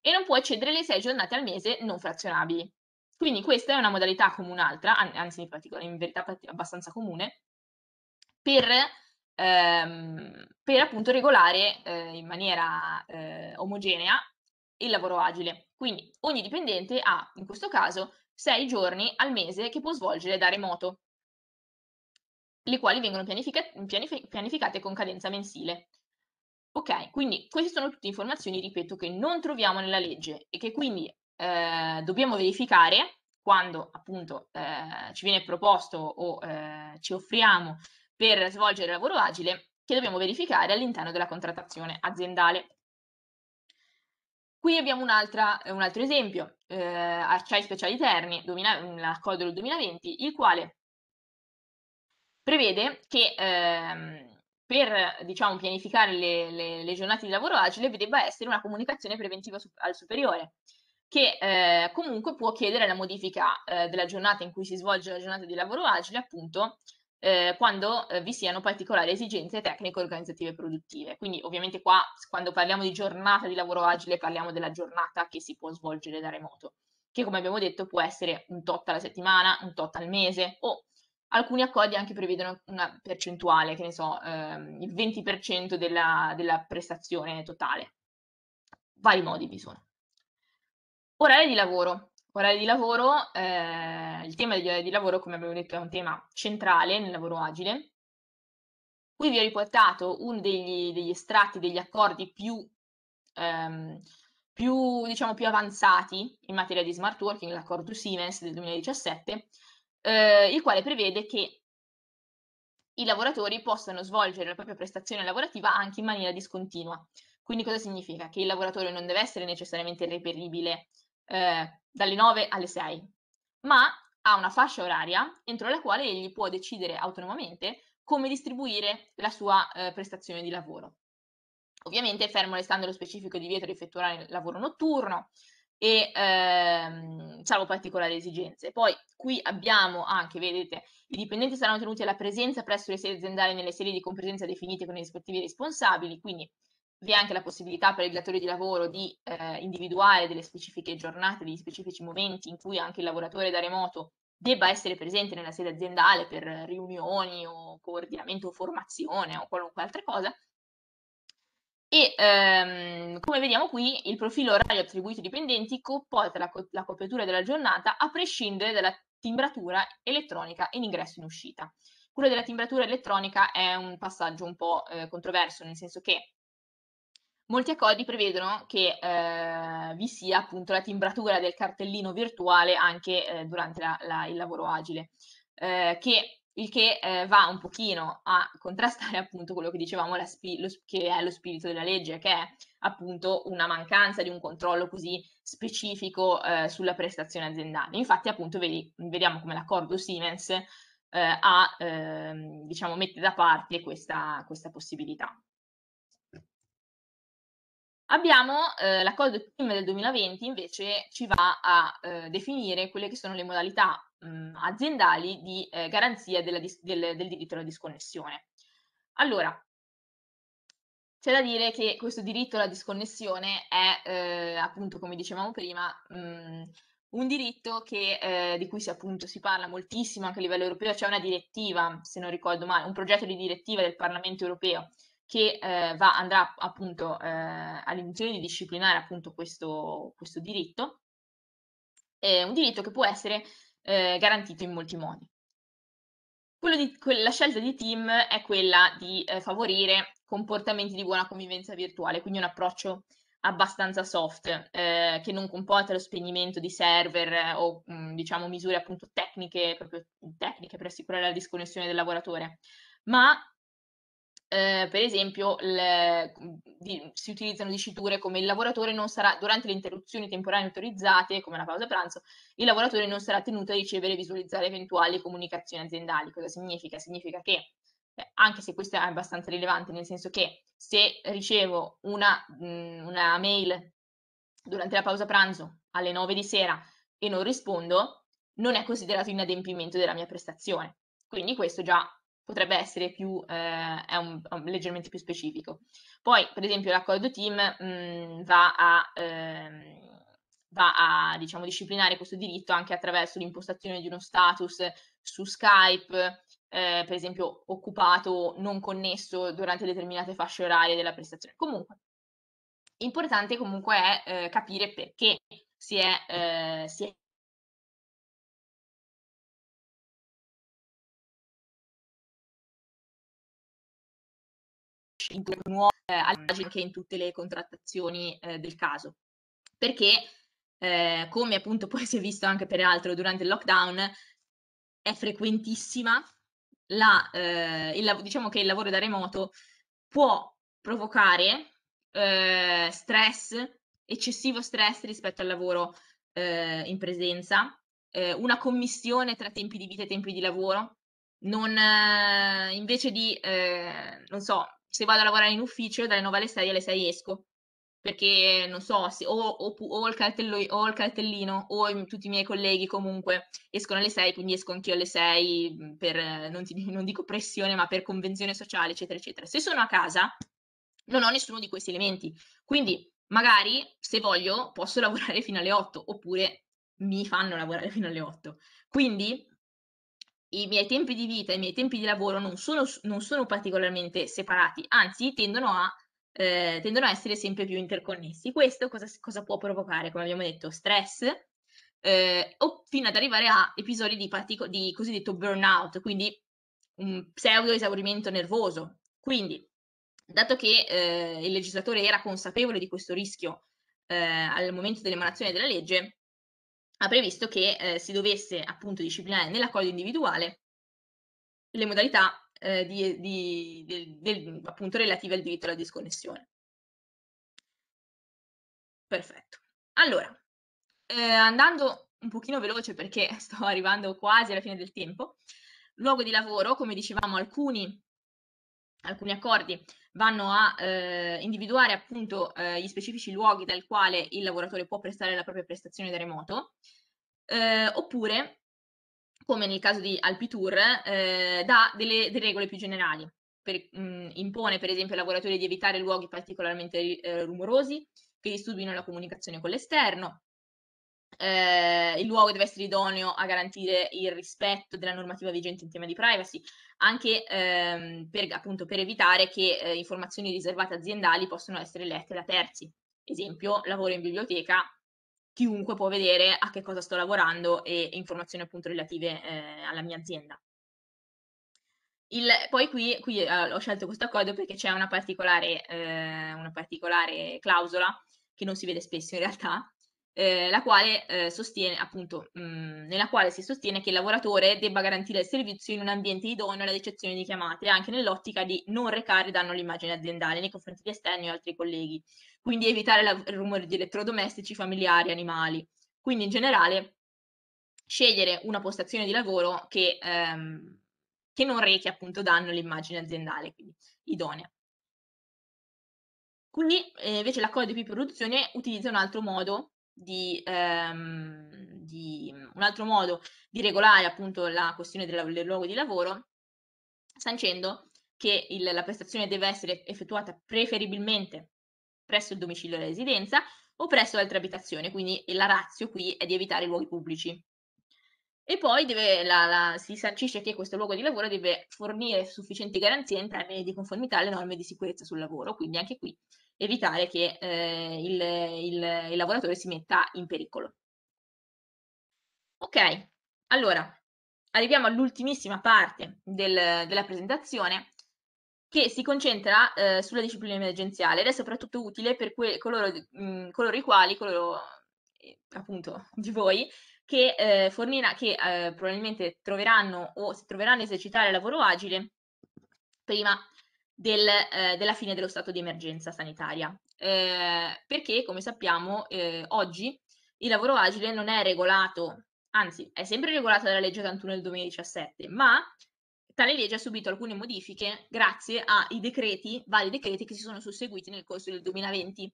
E non può eccedere le sei giornate al mese non frazionabili. Quindi questa è una modalità come un'altra, anzi in, in verità abbastanza comune, per ehm, per appunto regolare eh, in maniera eh, omogenea il lavoro agile. Quindi ogni dipendente ha, in questo caso, sei giorni al mese che può svolgere da remoto, le quali vengono pianifica- pianific- pianificate con cadenza mensile. Ok, quindi queste sono tutte informazioni, ripeto, che non troviamo nella legge e che quindi eh, dobbiamo verificare quando appunto eh, ci viene proposto o eh, ci offriamo per svolgere lavoro agile che dobbiamo verificare all'interno della contrattazione aziendale. Qui abbiamo un altro esempio, eh, Arciai cioè Speciali Terni, l'accordo del 2020, il quale prevede che ehm, per diciamo, pianificare le, le, le, giornate di lavoro agile vi debba essere una comunicazione preventiva su, al superiore, che eh, comunque può chiedere la modifica eh, della giornata in cui si svolge la giornata di lavoro agile appunto eh, quando eh, vi siano particolari esigenze tecniche, organizzative e produttive. Quindi ovviamente qua quando parliamo di giornata di lavoro agile parliamo della giornata che si può svolgere da remoto, che come abbiamo detto può essere un tot alla settimana, un tot al mese o alcuni accordi anche prevedono una percentuale, che ne so, ehm, il 20% della, della prestazione totale. Vari modi vi sono. Orari di lavoro. Orari di lavoro, eh, il tema degli orari di lavoro, come avevo detto, è un tema centrale nel lavoro agile. Qui vi ho riportato uno degli, degli estratti, degli accordi più, ehm, più, diciamo, più avanzati in materia di smart working, l'accordo Siemens del 2017, eh, il quale prevede che i lavoratori possano svolgere la propria prestazione lavorativa anche in maniera discontinua. Quindi cosa significa? Che il lavoratore non deve essere necessariamente reperibile eh, dalle 9 alle 6, ma ha una fascia oraria entro la quale egli può decidere autonomamente come distribuire la sua eh, prestazione di lavoro. Ovviamente fermo restando lo specifico divieto di effettuare il lavoro notturno e ehm, salvo particolari esigenze. Poi qui abbiamo anche, vedete, i dipendenti saranno tenuti alla presenza presso le sedi aziendali nelle sedi di compresenza definite con i rispettivi responsabili, quindi vi è anche la possibilità per il datore di lavoro di eh, individuare delle specifiche giornate, degli specifici momenti in cui anche il lavoratore da remoto debba essere presente nella sede aziendale per riunioni o coordinamento o formazione o qualunque altra cosa. E ehm, come vediamo qui, il profilo orario attribuito ai dipendenti comporta la, co- la copertura della giornata a prescindere dalla timbratura elettronica in ingresso e in uscita. Quello della timbratura elettronica è un passaggio un po' eh, controverso, nel senso che Molti accordi prevedono che eh, vi sia appunto la timbratura del cartellino virtuale anche eh, durante la, la, il lavoro agile, eh, che, il che eh, va un pochino a contrastare appunto quello che dicevamo spi- lo, che è lo spirito della legge, che è appunto una mancanza di un controllo così specifico eh, sulla prestazione aziendale. Infatti appunto vedi, vediamo come l'accordo Siemens eh, a, ehm, diciamo, mette da parte questa, questa possibilità. Abbiamo eh, l'accordo team del 2020 invece ci va a eh, definire quelle che sono le modalità mh, mm, aziendali di eh, garanzia dis- del, del diritto alla disconnessione. Allora, c'è da dire che questo diritto alla disconnessione è, eh, appunto, come dicevamo prima, mh, mm, un diritto che, eh, di cui si, appunto, si parla moltissimo anche a livello europeo. C'è una direttiva, se non ricordo male, un progetto di direttiva del Parlamento europeo che eh, va, andrà appunto eh, all'intenzione di disciplinare appunto questo, questo diritto, è un diritto che può essere eh, garantito in molti modi. Di, la scelta di Tim è quella di eh, favorire comportamenti di buona convivenza virtuale, quindi un approccio abbastanza soft, eh, che non comporta lo spegnimento di server eh, o mh, mm, diciamo misure appunto tecniche, proprio tecniche per assicurare la disconnessione del lavoratore, ma eh, per esempio, le, di, si utilizzano diciture come il lavoratore non sarà, durante le interruzioni temporanee autorizzate, come la pausa pranzo, il lavoratore non sarà tenuto a ricevere e visualizzare eventuali comunicazioni aziendali. Cosa significa? Significa che, eh, anche se questo è abbastanza rilevante, nel senso che se ricevo una, mm, una mail durante la pausa pranzo alle 9 di sera e non rispondo, non è considerato inadempimento della mia prestazione. Quindi questo già potrebbe essere più, eh, è un, un, leggermente più specifico. Poi, per esempio, l'accordo team mh, mm, va a, eh, va a diciamo, disciplinare questo diritto anche attraverso l'impostazione di uno status su Skype, eh, per esempio occupato, non connesso durante determinate fasce orarie della prestazione. Comunque, importante comunque è eh, capire perché si è, eh, si è nuove eh, all'agile che in tutte le contrattazioni eh, del caso. Perché, eh, come appunto poi si è visto anche peraltro durante il lockdown, è frequentissima la, eh, il, diciamo che il lavoro da remoto può provocare eh, stress, eccessivo stress rispetto al lavoro eh, in presenza, una commissione tra tempi di vita e tempi di lavoro, non, invece di, non so, se vado a lavorare in ufficio dalle 9 alle 6 alle 6 esco perché non so se, o, o, o, il cartello, o, il cartellino o i, tutti i miei colleghi comunque escono alle 6 quindi esco anch'io alle 6 mm, per non, ti, non dico pressione ma per convenzione sociale eccetera eccetera se sono a casa non ho nessuno di questi elementi quindi magari se voglio posso lavorare fino alle 8 oppure mi fanno lavorare fino alle 8 quindi i miei tempi di vita e i miei tempi di lavoro non sono, non sono particolarmente separati, anzi tendono a, eh, tendono a, essere sempre più interconnessi. Questo cosa, cosa può provocare? Come abbiamo detto, stress, eh, o fino ad arrivare a episodi di, partico- di cosiddetto burnout, quindi un pseudo esaurimento nervoso. Quindi, dato che eh, il legislatore era consapevole di questo rischio eh, al momento dell'emanazione della legge, ha previsto che eh, si dovesse appunto disciplinare nell'accordo individuale le modalità eh, di, di, del, del, appunto relative al diritto alla disconnessione. Perfetto. Allora, eh, andando un pochino veloce perché sto arrivando quasi alla fine del tempo, luogo di lavoro, come dicevamo, alcuni alcuni accordi vanno a eh, individuare appunto eh, gli specifici luoghi dal quale il lavoratore può prestare la propria prestazione da remoto, eh, oppure, come nel caso di Alpitour, eh, dà delle, delle, regole più generali. Per, mh, mm, impone per esempio ai lavoratori di evitare luoghi particolarmente eh, rumorosi, che disturbino la comunicazione con l'esterno, eh, il luogo deve essere idoneo a garantire il rispetto della normativa vigente in tema di privacy, anche ehm, per, appunto, per evitare che eh, informazioni riservate aziendali possano essere lette da terzi. Esempio, lavoro in biblioteca, chiunque può vedere a che cosa sto lavorando e informazioni appunto relative eh, alla mia azienda. Il, poi qui, qui eh, ho scelto questo accordo perché c'è una particolare, eh, una particolare clausola che non si vede spesso in realtà, eh, la quale, eh, sostiene, appunto, mh, nella quale si sostiene che il lavoratore debba garantire il servizio in un ambiente idoneo alla ricezione di chiamate, anche nell'ottica di non recare danno all'immagine aziendale nei confronti di esterni o altri colleghi, quindi evitare la, il rumore di elettrodomestici, familiari, animali. Quindi in generale scegliere una postazione di lavoro che, ehm, che non rechi appunto danno all'immagine aziendale, quindi idonea. Quindi eh, invece l'accordo di produzione utilizza un altro modo di, ehm, di mhmm, un altro modo di regolare appunto la questione del, del luogo di lavoro, sancendo che il, la prestazione deve essere effettuata preferibilmente presso il domicilio della residenza o presso altre abitazioni, quindi la razio qui è di evitare i luoghi pubblici. E poi deve, la, la, si sancisce che questo luogo di lavoro deve fornire sufficienti garanzie in termini di conformità alle norme di sicurezza sul lavoro, quindi anche qui evitare che eh, il, il, il lavoratore si metta in pericolo. Ok, allora arriviamo all'ultimissima parte del, della presentazione che si concentra eh, sulla disciplina emergenziale ed è soprattutto utile per que- coloro, mh, mm, coloro, i quali, coloro, eh, appunto di voi, che, eh, fornirà, che eh, probabilmente troveranno o si troveranno a esercitare lavoro agile prima del, eh, della fine dello stato di emergenza sanitaria. Eh, perché, come sappiamo, eh, oggi il lavoro agile non è regolato, anzi è sempre regolato dalla legge 81 del 2017, ma tale legge ha subito alcune modifiche grazie ai decreti, vari decreti che si sono susseguiti nel corso del 2020,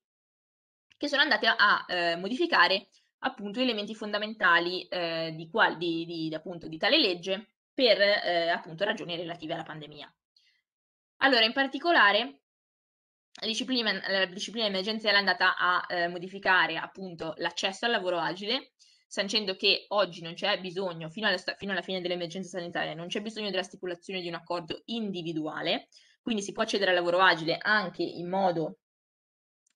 che sono andati a, a eh, modificare appunto elementi fondamentali eh, di, qual, di, di, appunto, di, tale legge per eh, appunto ragioni relative alla pandemia. Allora, in particolare, la disciplina, la disciplina emergenziale è andata a eh, modificare appunto l'accesso al lavoro agile, sancendo che oggi non c'è bisogno, fino alla, fino alla fine dell'emergenza sanitaria, non c'è bisogno della stipulazione di un accordo individuale, quindi si può accedere al lavoro agile anche in modo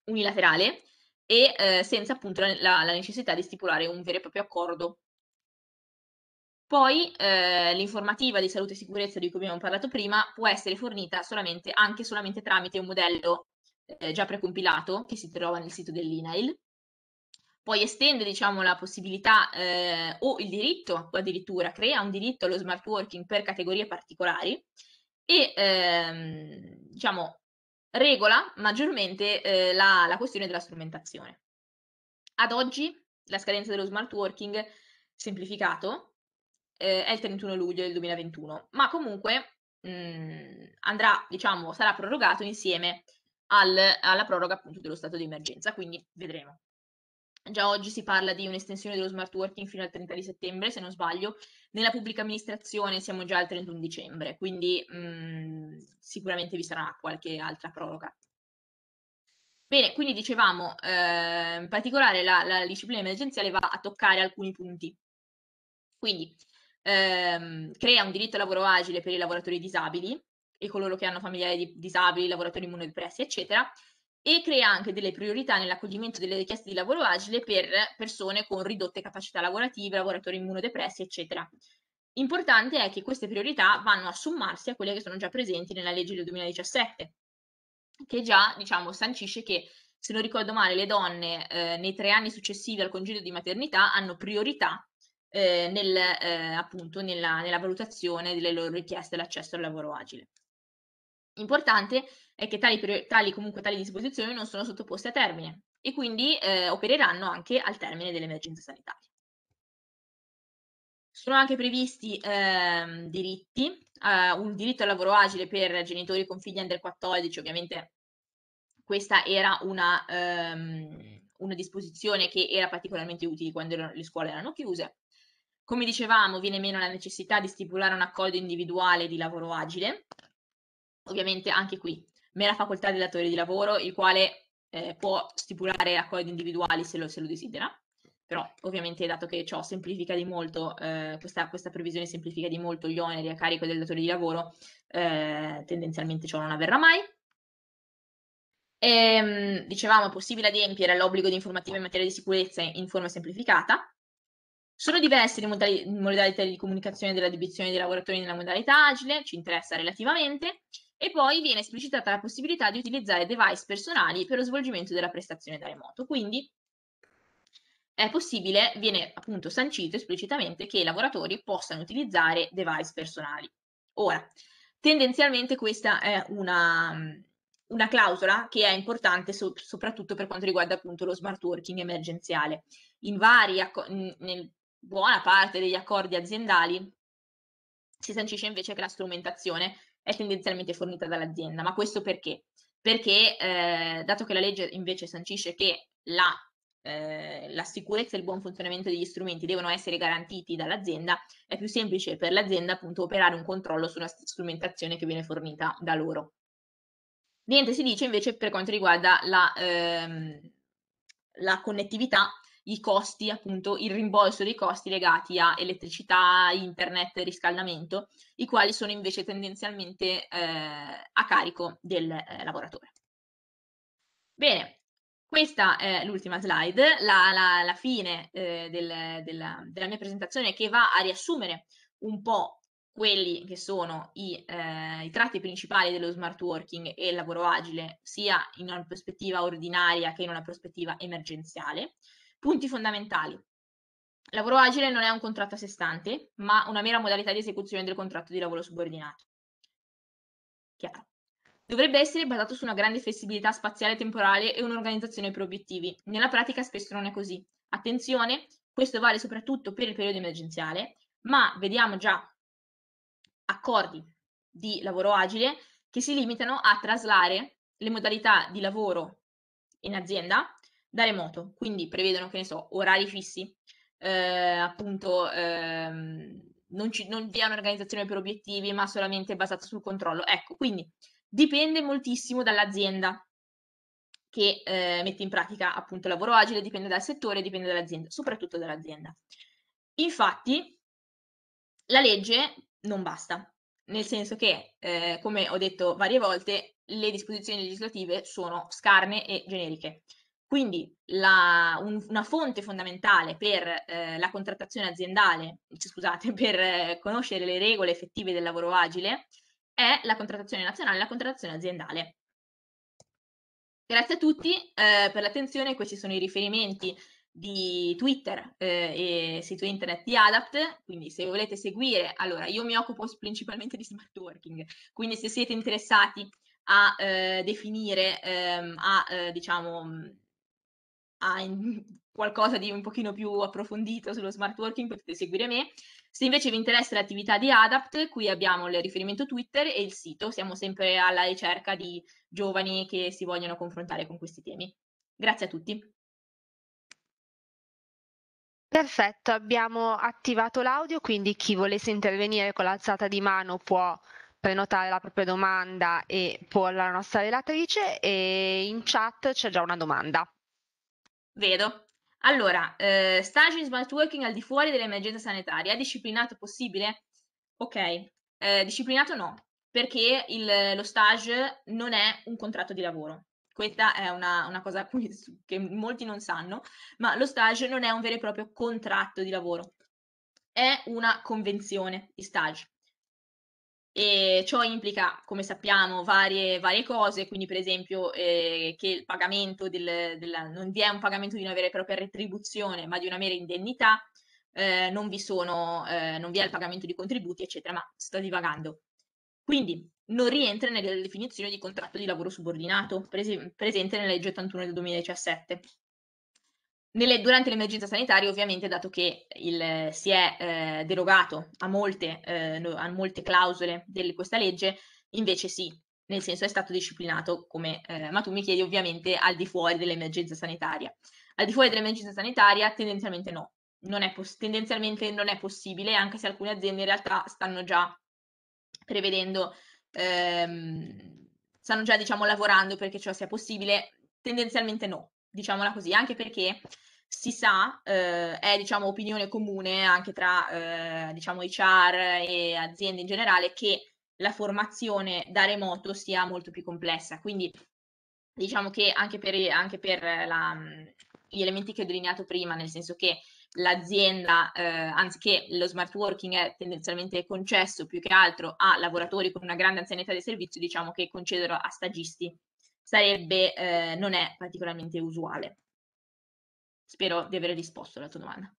unilaterale e eh, senza appunto la, la necessità di stipulare un vero e proprio accordo poi eh, l'informativa di salute e sicurezza di cui abbiamo parlato prima può essere fornita solamente, anche solamente tramite un modello eh, già precompilato che si trova nel sito dell'INAIL. Poi estende diciamo, la possibilità eh, o il diritto, o addirittura crea un diritto allo smart working per categorie particolari e ehm, diciamo, regola maggiormente eh, la, la, questione della strumentazione. Ad oggi la scadenza dello smart working semplificato eh, è il 31 luglio del 2021, ma comunque mh, mhmm, andrà, diciamo, sarà prorogato insieme al, alla proroga appunto dello stato di emergenza, quindi vedremo. Già oggi si parla di un'estensione dello smart working fino al 30 di settembre, se non sbaglio. Nella pubblica amministrazione siamo già al 31 dicembre, quindi mh, mhmm, sicuramente vi sarà qualche altra proroga. Bene, quindi dicevamo, eh, in particolare la, la disciplina emergenziale va a toccare alcuni punti. Quindi ehm, crea un diritto al lavoro agile per i lavoratori disabili e coloro che hanno familiari di, disabili, lavoratori immunodepressi, eccetera, e crea anche delle priorità nell'accoglimento delle richieste di lavoro agile per persone con ridotte capacità lavorative, lavoratori immunodepressi, eccetera. Importante è che queste priorità vanno a sommarsi a quelle che sono già presenti nella legge del 2017, che già diciamo, sancisce che, se non ricordo male, le donne eh, nei tre anni successivi al congedo di maternità hanno priorità eh, nel, eh, appunto nella, nella valutazione delle loro richieste d'accesso al lavoro agile. Importante è che tali, tali, comunque, tali disposizioni non sono sottoposte a termine e quindi eh, opereranno anche al termine dell'emergenza sanitaria. Sono anche previsti eh, diritti, eh, un diritto al lavoro agile per genitori con figli under 14, ovviamente questa era una, ehm, una disposizione che era particolarmente utile quando erano, le scuole erano chiuse, come dicevamo, viene meno la necessità di stipulare un accordo individuale di lavoro agile. Ovviamente anche qui, mera facoltà del datore di lavoro, il quale eh, può stipulare accordi individuali se lo, se lo, desidera, però ovviamente dato che ciò semplifica di molto, eh, questa, questa, previsione semplifica di molto gli oneri a carico del datore di lavoro, eh, tendenzialmente ciò non avverrà mai. E, ehm, dicevamo, è possibile adempiere all'obbligo di informativa in materia di sicurezza in forma semplificata, sono diverse le modalità di comunicazione della debizione dei lavoratori nella modalità agile, ci interessa relativamente, e poi viene esplicitata la possibilità di utilizzare device personali per lo svolgimento della prestazione da remoto. Quindi è possibile, viene appunto sancito esplicitamente che i lavoratori possano utilizzare device personali. Ora, tendenzialmente questa è una, una clausola che è importante so- soprattutto per quanto riguarda appunto lo smart working emergenziale. In vari, nel buona parte degli accordi aziendali si sancisce invece che la strumentazione è tendenzialmente fornita dall'azienda. Ma questo perché? Perché eh, dato che la legge invece sancisce che la, eh, la, sicurezza e il buon funzionamento degli strumenti devono essere garantiti dall'azienda, è più semplice per l'azienda appunto operare un controllo sulla strumentazione che viene fornita da loro. Niente si dice invece per quanto riguarda la, ehm, la connettività i costi, appunto, il rimborso dei costi legati a elettricità, internet, riscaldamento, i quali sono invece tendenzialmente eh, a carico del eh, lavoratore. Bene, questa è l'ultima slide, la, la, la fine eh, del, della, della, mia presentazione che va a riassumere un po' quelli che sono i, eh, i tratti principali dello smart working e il lavoro agile, sia in una prospettiva ordinaria che in una prospettiva emergenziale. Punti fondamentali. Lavoro agile non è un contratto a sé stante, ma una mera modalità di esecuzione del contratto di lavoro subordinato. Chiaro. Dovrebbe essere basato su una grande flessibilità spaziale e temporale e un'organizzazione per obiettivi. Nella pratica spesso non è così. Attenzione, questo vale soprattutto per il periodo emergenziale, ma vediamo già accordi di lavoro agile che si limitano a traslare le modalità di lavoro in azienda da remoto, quindi prevedono, che ne so, orari fissi, eh, appunto ehm, non, ci, non vi è un'organizzazione per obiettivi, ma solamente basata sul controllo. Ecco, quindi dipende moltissimo dall'azienda che eh, mette in pratica appunto lavoro agile, dipende dal settore, dipende dall'azienda, soprattutto dall'azienda. Infatti, la legge non basta, nel senso che, eh, come ho detto varie volte, le disposizioni legislative sono scarne e generiche. Quindi la, un, una fonte fondamentale per eh, la contrattazione aziendale, cioè, scusate, per eh, conoscere le regole effettive del lavoro agile è la contrattazione nazionale e la contrattazione aziendale. Grazie a tutti eh, per l'attenzione, questi sono i riferimenti di Twitter eh, e sito internet di Adapt, quindi se volete seguire, allora io mi occupo principalmente di smart working, quindi se siete interessati a eh, definire, ehm, a eh, diciamo a qualcosa di un pochino più approfondito sullo smart working potete seguire me. Se invece vi interessa l'attività di Adapt, qui abbiamo il riferimento Twitter e il sito, siamo sempre alla ricerca di giovani che si vogliono confrontare con questi temi. Grazie a tutti. Perfetto, abbiamo attivato l'audio, quindi chi volesse intervenire con l'alzata di mano può prenotare la propria domanda e porla alla nostra relatrice e in chat c'è già una domanda. Vedo. Allora, eh, stage in smart working al di fuori dell'emergenza sanitaria, è disciplinato possibile? Ok, eh, disciplinato no, perché il, lo stage non è un contratto di lavoro. Questa è una, una cosa che molti non sanno, ma lo stage non è un vero e proprio contratto di lavoro, è una convenzione di stage e ciò implica, come sappiamo, varie, varie cose, quindi per esempio eh, che il pagamento del, della, non vi è un pagamento di una vera e propria retribuzione, ma di una mera indennità, eh, non, vi sono, eh, non vi è il pagamento di contributi, eccetera, ma sto divagando. Quindi non rientra nella definizione di contratto di lavoro subordinato, prese, presente nella legge 81 del 2017 nelle, durante l'emergenza sanitaria, ovviamente, dato che il, si è eh, derogato a molte, eh, a molte, clausole di questa legge, invece sì, nel senso è stato disciplinato come, eh, ma tu mi chiedi ovviamente al di fuori dell'emergenza sanitaria. Al di fuori dell'emergenza sanitaria tendenzialmente no, non è pos- tendenzialmente non è possibile, anche se alcune aziende in realtà stanno già prevedendo, ehm, stanno già diciamo lavorando perché ciò sia possibile, tendenzialmente no, diciamola così, anche perché si sa, eh, è diciamo opinione comune anche tra eh, diciamo HR e aziende in generale che la formazione da remoto sia molto più complessa, quindi diciamo che anche per, anche per la, gli elementi che ho delineato prima, nel senso che l'azienda, eh, anziché lo smart working è tendenzialmente concesso più che altro a lavoratori con una grande anzianità di servizio, diciamo che concederlo a stagisti sarebbe, eh, non è particolarmente usuale. Spero di aver risposto alla tua domanda.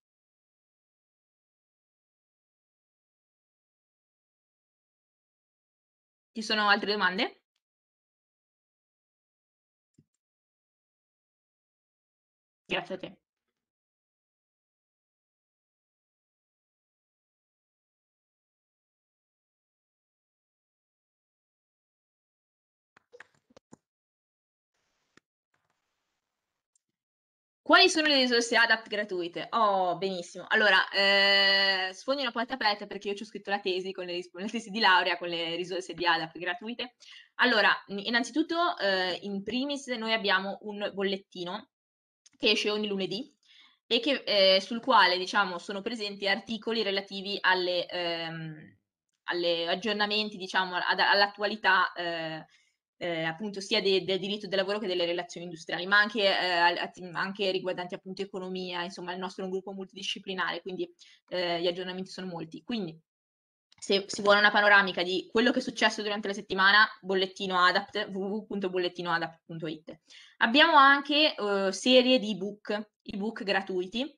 Ci sono altre domande? Grazie a te. Quali sono le risorse ADAPT gratuite? Oh, benissimo. Allora, eh, sfondi una porta aperta perché io ci ho scritto la tesi, con le, la tesi di laurea con le risorse di ADAPT gratuite. Allora, innanzitutto, eh, in primis, noi abbiamo un bollettino che esce ogni lunedì e che, eh, sul quale, diciamo, sono presenti articoli relativi alle, ehm, alle aggiornamenti, diciamo, ad, all'attualità eh, eh, appunto sia de- del diritto del lavoro che delle relazioni industriali, ma anche, eh, anche, riguardanti appunto economia, insomma il nostro è un gruppo multidisciplinare, quindi eh, gli aggiornamenti sono molti. Quindi se si vuole una panoramica di quello che è successo durante la settimana, bollettino adapt, www.bollettinoadapt.it. Abbiamo anche eh, serie di ebook, ebook gratuiti,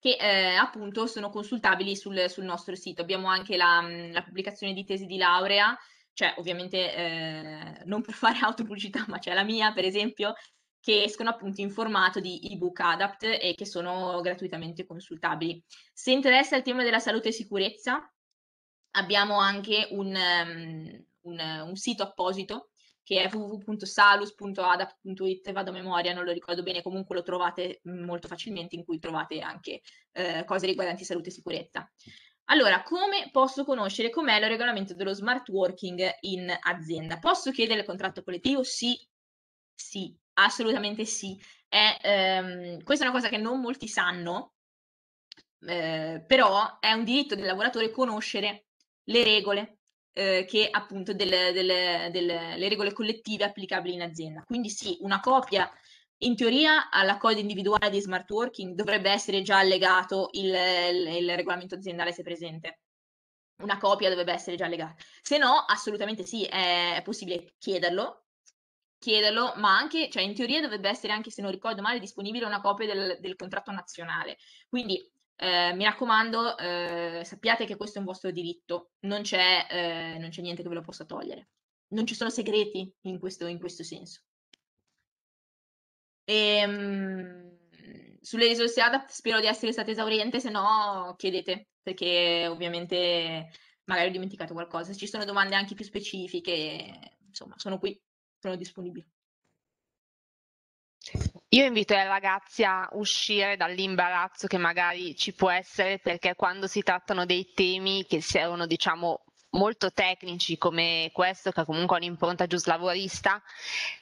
che eh, appunto sono consultabili sul, sul, nostro sito. Abbiamo anche la, la, pubblicazione di tesi di laurea cioè ovviamente eh, non per fare autopubblicità, ma c'è la mia per esempio, che escono appunto in formato di ebook adapt e che sono gratuitamente consultabili. Se interessa il tema della salute e sicurezza, abbiamo anche un, um, un, un sito apposito che è www.salus.adapt.it, vado a memoria, non lo ricordo bene, comunque lo trovate molto facilmente in cui trovate anche eh, cose riguardanti salute e sicurezza. Allora, come posso conoscere com'è il regolamento dello smart working in azienda? Posso chiedere il contratto collettivo? Sì, sì, assolutamente sì. È, ehm, questa è una cosa che non molti sanno, eh, però è un diritto del lavoratore conoscere le regole, eh, che, appunto, delle, delle, delle, regole collettive applicabili in azienda. Quindi sì, una copia in teoria alla code individuale di smart working dovrebbe essere già allegato il, il, il regolamento aziendale se presente. Una copia dovrebbe essere già allegata. Se no, assolutamente sì, è possibile chiederlo, chiederlo, ma anche, cioè in teoria dovrebbe essere anche, se non ricordo male, disponibile una copia del, del contratto nazionale. Quindi eh, mi raccomando, eh, sappiate che questo è un vostro diritto, non c'è, eh, non c'è niente che ve lo possa togliere. Non ci sono segreti in questo, in questo senso. Ehm, sulle risorse ADAPT spero di essere stata esauriente, se no chiedete, perché ovviamente magari ho dimenticato qualcosa. Se ci sono domande anche più specifiche, insomma, sono qui, sono disponibile. Io invito i ragazzi a uscire dall'imbarazzo che magari ci può essere perché quando si trattano dei temi che servono diciamo molto tecnici come questo che comunque ha un'impronta giuslavorista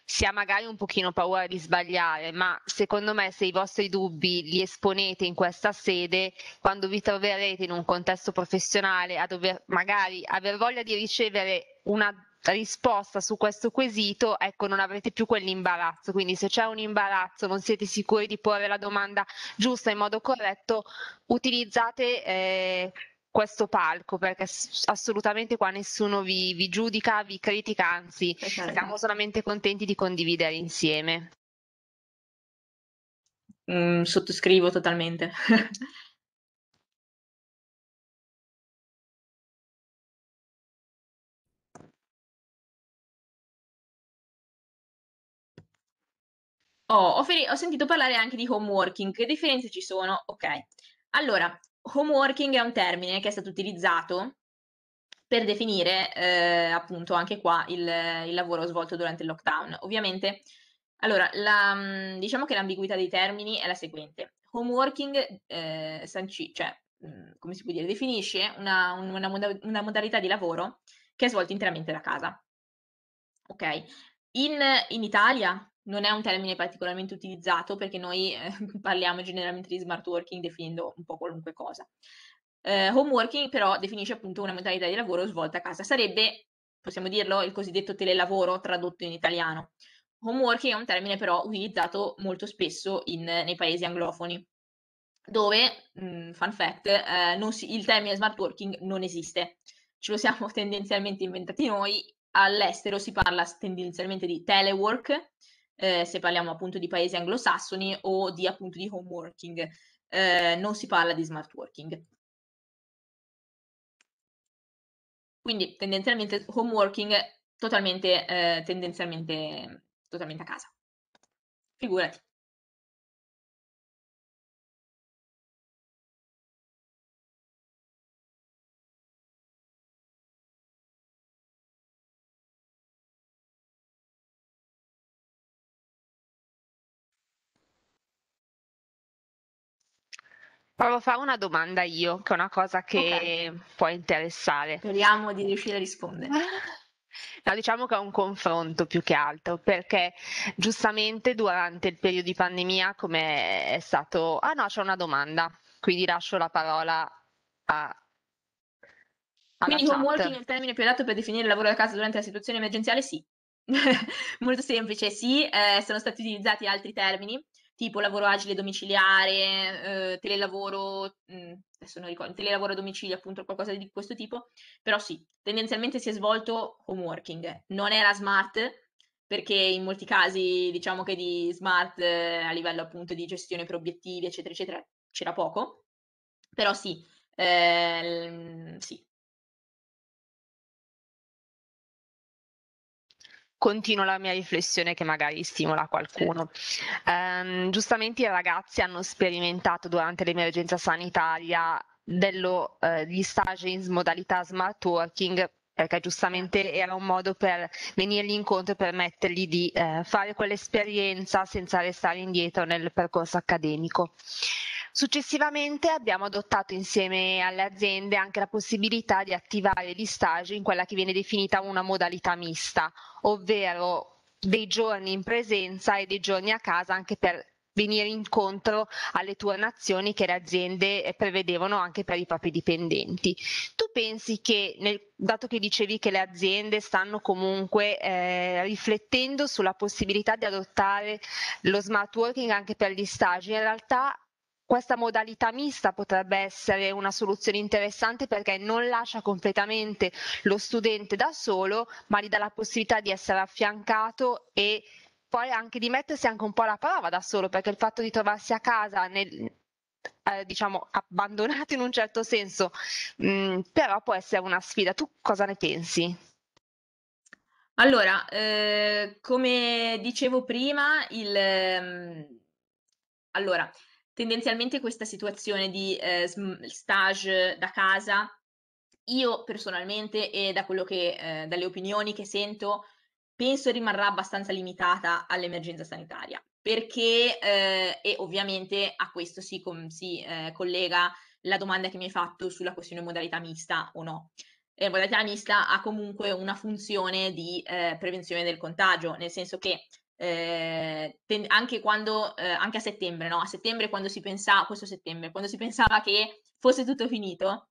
si ha magari un pochino paura di sbagliare ma secondo me se i vostri dubbi li esponete in questa sede quando vi troverete in un contesto professionale a dover magari aver voglia di ricevere una risposta su questo quesito, ecco, non avrete più quell'imbarazzo. Quindi se c'è un imbarazzo, non siete sicuri di porre la domanda giusta in modo corretto, utilizzate eh, questo palco perché assolutamente qua nessuno vi, vi giudica, vi critica, anzi esatto. siamo solamente contenti di condividere insieme. Mm, sottoscrivo totalmente. oh, ho, ho sentito parlare anche di home working, che differenze ci sono? Ok, allora, home working è un termine che è stato utilizzato per definire eh, appunto anche qua il, il, lavoro svolto durante il lockdown. Ovviamente, allora, la, mhmm, diciamo che l'ambiguità dei termini è la seguente. Home working eh, sanci, cioè, mhmm, come si può dire, definisce una, una, moda- una modalità di lavoro che è svolta interamente da casa. Ok? In, in Italia non è un termine particolarmente utilizzato perché noi eh, parliamo generalmente di smart working definendo un po' qualunque cosa. Eh, home working però definisce appunto una modalità di lavoro svolta a casa. Sarebbe, possiamo dirlo, il cosiddetto telelavoro tradotto in italiano. Home working è un termine però utilizzato molto spesso in, nei paesi anglofoni, dove, mh, mm, fun fact, eh, si, il termine smart working non esiste. Ce lo siamo tendenzialmente inventati noi, all'estero si parla tendenzialmente di telework, eh, se parliamo appunto di paesi anglosassoni o di appunto di home working. Eh, non si parla di smart working. Quindi tendenzialmente home working totalmente, eh, tendenzialmente totalmente a casa. Figurati. Provo a fare una domanda io, che è una cosa che okay. può interessare. Speriamo di riuscire a rispondere. No, diciamo che è un confronto più che altro, perché giustamente durante il periodo di pandemia, come è stato... Ah no, c'è una domanda, quindi lascio la parola a... Quindi chat. home working è il termine più adatto per definire il lavoro da casa durante la situazione emergenziale? Sì. Molto semplice, sì, eh, sono stati utilizzati altri termini, tipo lavoro agile domiciliare, eh, telelavoro, mh, mm, adesso non ricordo, telelavoro a domicilio, appunto, qualcosa di questo tipo, però sì, tendenzialmente si è svolto home working, non era smart perché in molti casi diciamo che di smart eh, a livello appunto di gestione per obiettivi, eccetera, eccetera, c'era poco, però sì, eh, sì, continuo la mia riflessione che magari stimola qualcuno. Um, giustamente i ragazzi hanno sperimentato durante l'emergenza sanitaria dello, eh, gli stage in modalità smart working perché giustamente era un modo per venirgli incontro e permettergli di eh, fare quell'esperienza senza restare indietro nel percorso accademico. Successivamente abbiamo adottato insieme alle aziende anche la possibilità di attivare gli stage in quella che viene definita una modalità mista, ovvero dei giorni in presenza e dei giorni a casa anche per venire incontro alle tue che le aziende eh, prevedevano anche per i propri dipendenti. Tu pensi che, nel, dato che dicevi che le aziende stanno comunque eh, riflettendo sulla possibilità di adottare lo smart working anche per gli stage, in realtà questa modalità mista potrebbe essere una soluzione interessante perché non lascia completamente lo studente da solo, ma gli dà la possibilità di essere affiancato e poi anche di mettersi anche un po' alla prova da solo, perché il fatto di trovarsi a casa nel, eh, diciamo abbandonato in un certo senso, mh, mm, però può essere una sfida. Tu cosa ne pensi? Allora, eh, come dicevo prima, il, ehm, allora, Tendenzialmente questa situazione di eh, stage da casa, io personalmente e da che, eh, dalle opinioni che sento, penso rimarrà abbastanza limitata all'emergenza sanitaria, perché eh, e ovviamente a questo si, com- si eh, collega la domanda che mi hai fatto sulla questione modalità mista o no. La eh, modalità mista ha comunque una funzione di eh, prevenzione del contagio, nel senso che eh, anche, quando, eh, anche a settembre, no? A settembre quando si pensava, questo settembre, quando si pensava che fosse tutto finito,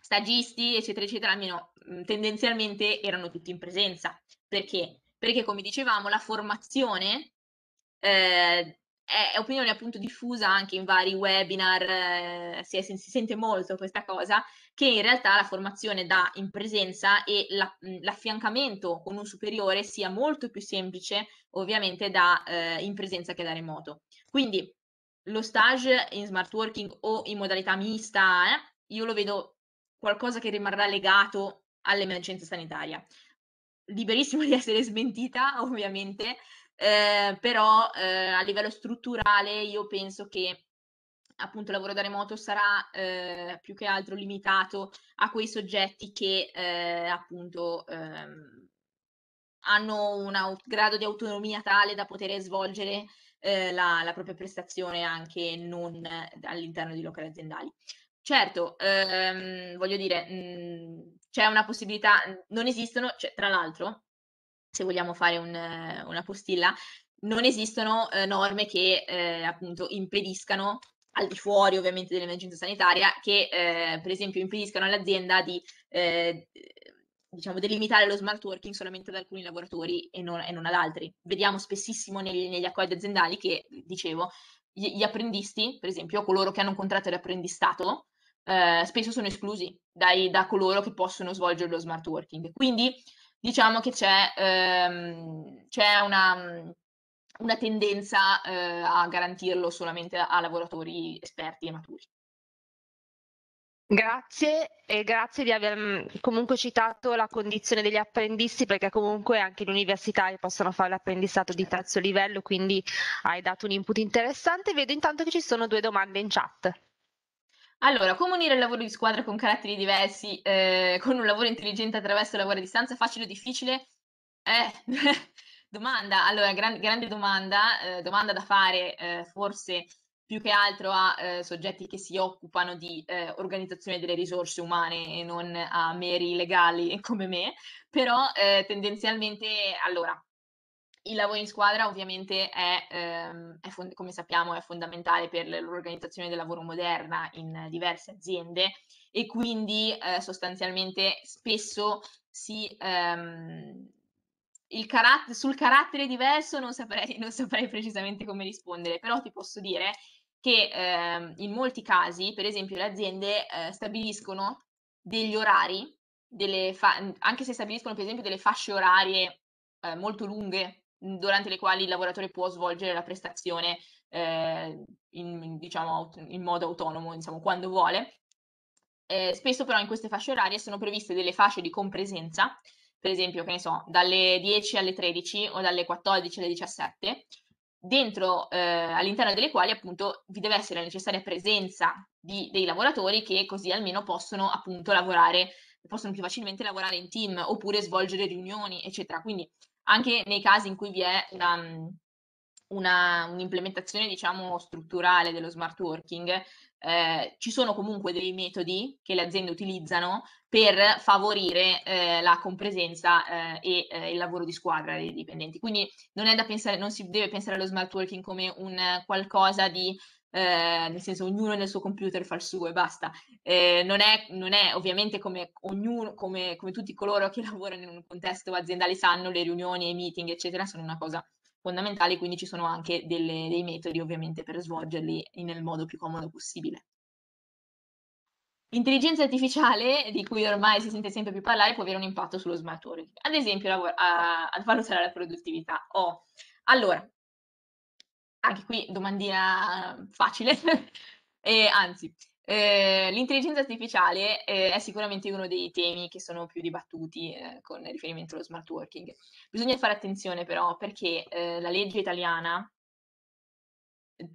stagisti, eccetera, eccetera, almeno mh, mm, tendenzialmente erano tutti in presenza. Perché? Perché, come dicevamo, la formazione eh, è, opinione appunto diffusa anche in vari webinar, eh, si, è, si, sente molto questa cosa, che in realtà la formazione da in presenza e la, l'affiancamento con un superiore sia molto più semplice ovviamente da eh, in presenza che da remoto. Quindi lo stage in smart working o in modalità mista, eh, io lo vedo qualcosa che rimarrà legato all'emergenza sanitaria. Liberissimo di essere smentita, ovviamente, eh, però eh, a livello strutturale io penso che appunto il lavoro da remoto sarà eh, più che altro limitato a quei soggetti che eh, appunto ehm, hanno un grado di autonomia tale da poter svolgere eh, la, la, propria prestazione anche non all'interno di locali aziendali. Certo, ehm, voglio dire, mh, mhmm, c'è una possibilità, non esistono, cioè, tra l'altro, se vogliamo fare un, una postilla, non esistono eh, norme che eh, appunto impediscano al di fuori ovviamente dell'emergenza sanitaria, che eh, per esempio impediscano all'azienda di eh, diciamo, delimitare lo smart working solamente ad alcuni lavoratori e non, e non ad altri. Vediamo spessissimo negli, negli accordi aziendali che, dicevo, gli, gli, apprendisti, per esempio, coloro che hanno un contratto di apprendistato, eh, spesso sono esclusi dai, da coloro che possono svolgere lo smart working. Quindi diciamo che c'è, ehm, c'è una una tendenza eh, a garantirlo solamente a, lavoratori esperti e maturi. Grazie e grazie di aver mm, comunque citato la condizione degli apprendisti perché comunque anche l'università università possono fare l'apprendistato di terzo livello, quindi hai dato un input interessante. Vedo intanto che ci sono due domande in chat. Allora, come unire il lavoro di squadra con caratteri diversi, eh, con un lavoro intelligente attraverso il lavoro a distanza, facile o difficile? Eh, Domanda, allora, gran- grande domanda, eh, domanda da fare eh, forse più che altro a eh, soggetti che si occupano di eh, organizzazione delle risorse umane e non a meri legali come me, però eh, tendenzialmente allora. Il lavoro in squadra ovviamente è, ehm, è fond- come sappiamo, è fondamentale per l'organizzazione del lavoro moderna in diverse aziende e quindi eh, sostanzialmente spesso si, ehm, carat- sul carattere diverso non saprei, non saprei, precisamente come rispondere, però ti posso dire che eh, in molti casi, per esempio, le aziende eh, stabiliscono degli orari, fa- anche se stabiliscono per esempio delle fasce orarie eh, molto lunghe durante le quali il lavoratore può svolgere la prestazione eh, in, in, diciamo, in, modo autonomo, diciamo, quando vuole. Eh, spesso però in queste fasce orarie sono previste delle fasce di compresenza per esempio, che ne so, dalle 10 alle 13 o dalle 14 alle 17, dentro, eh, all'interno delle quali appunto vi deve essere la necessaria presenza di, dei lavoratori che così almeno possono appunto lavorare, possono più facilmente lavorare in team oppure svolgere riunioni, eccetera. Quindi anche nei casi in cui vi è la, una, un'implementazione, diciamo, strutturale dello smart working, eh, ci sono comunque dei metodi che le aziende utilizzano per favorire eh, la compresenza eh, e eh, il lavoro di squadra dei dipendenti. Quindi non, pensare, non si deve pensare allo smart working come un qualcosa di eh, nel senso ognuno nel suo computer fa il suo e basta. Eh, non, è, non, è, ovviamente come, ognuno, come, come tutti coloro che lavorano in un contesto aziendale sanno, le riunioni, i meeting, eccetera, sono una cosa fondamentale, quindi ci sono anche delle, dei metodi ovviamente per svolgerli nel modo più comodo possibile. L'intelligenza artificiale, di cui ormai si sente sempre più parlare, può avere un impatto sullo smart working. Ad esempio, lavora, a, a valutare la produttività. Oh. Allora, anche qui domandina facile, e, eh, anzi, eh, l'intelligenza artificiale eh, è sicuramente uno dei temi che sono più dibattuti eh, con riferimento allo smart working. Bisogna fare attenzione però perché eh, la legge italiana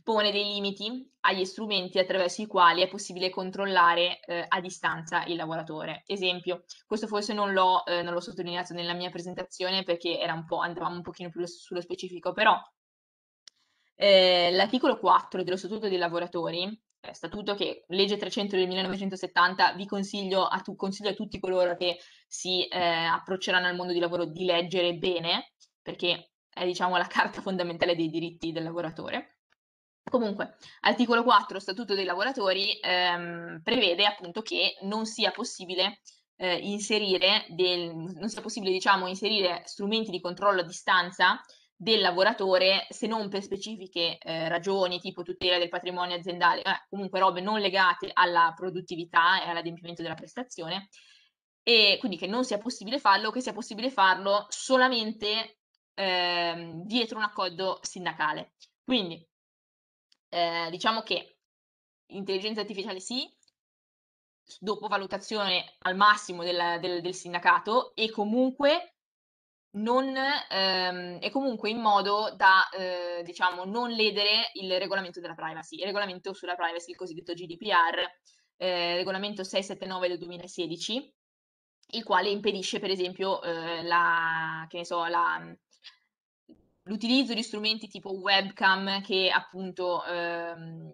pone dei limiti agli strumenti attraverso i quali è possibile controllare eh, a distanza il lavoratore. Esempio, questo forse non l'ho, eh, non l'ho, sottolineato nella mia presentazione perché un andavamo un pochino più sullo specifico, però eh, l'articolo 4 dello Statuto dei lavoratori, eh, statuto che legge 300 del 1970, vi consiglio a, tu, consiglio a tutti coloro che si eh, approcceranno al mondo di lavoro di leggere bene, perché è diciamo la carta fondamentale dei diritti del lavoratore Comunque, articolo 4 Statuto dei lavoratori ehm, prevede appunto che non sia possibile eh, inserire, del, non sia possibile diciamo, inserire strumenti di controllo a distanza del lavoratore se non per specifiche eh, ragioni tipo tutela del patrimonio aziendale, eh, comunque robe non legate alla produttività e all'adempimento della prestazione, e quindi che non sia possibile farlo, che sia possibile farlo solamente ehm, dietro un accordo sindacale. Quindi Ehm, diciamo che intelligenza artificiale sì, dopo valutazione al massimo del del del sindacato e comunque non ehm, e comunque in modo da, ehm, diciamo, non ledere il regolamento della privacy, il regolamento sulla privacy, il cosiddetto GDPR, eh, regolamento 679 del 2016, il quale impedisce per esempio eh, la, che ne so, la l'utilizzo di strumenti tipo webcam che appunto ehm,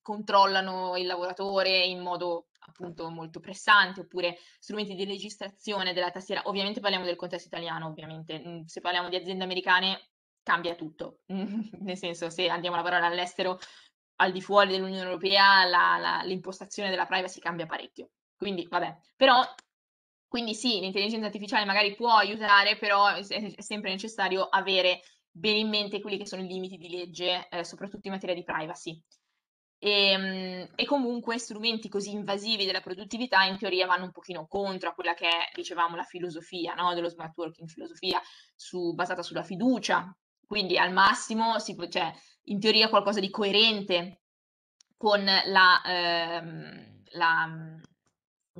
controllano il lavoratore in modo appunto molto pressante oppure strumenti di registrazione della tastiera. Ovviamente parliamo del contesto italiano, ovviamente, mm, se parliamo di aziende americane cambia tutto, nel senso se andiamo a lavorare all'estero, al di fuori dell'Unione Europea, la, la, l'impostazione della privacy cambia parecchio. Quindi vabbè, però quindi sì, l'intelligenza artificiale magari può aiutare, però è sempre necessario avere bene in mente quelli che sono i limiti di legge, eh, soprattutto in materia di privacy. E, ehm, e, comunque strumenti così invasivi della produttività in teoria vanno un pochino contro a quella che è, dicevamo, la filosofia no? dello smart working, filosofia su, basata sulla fiducia. Quindi al massimo si può, cioè, in teoria qualcosa di coerente con la, ehm, la,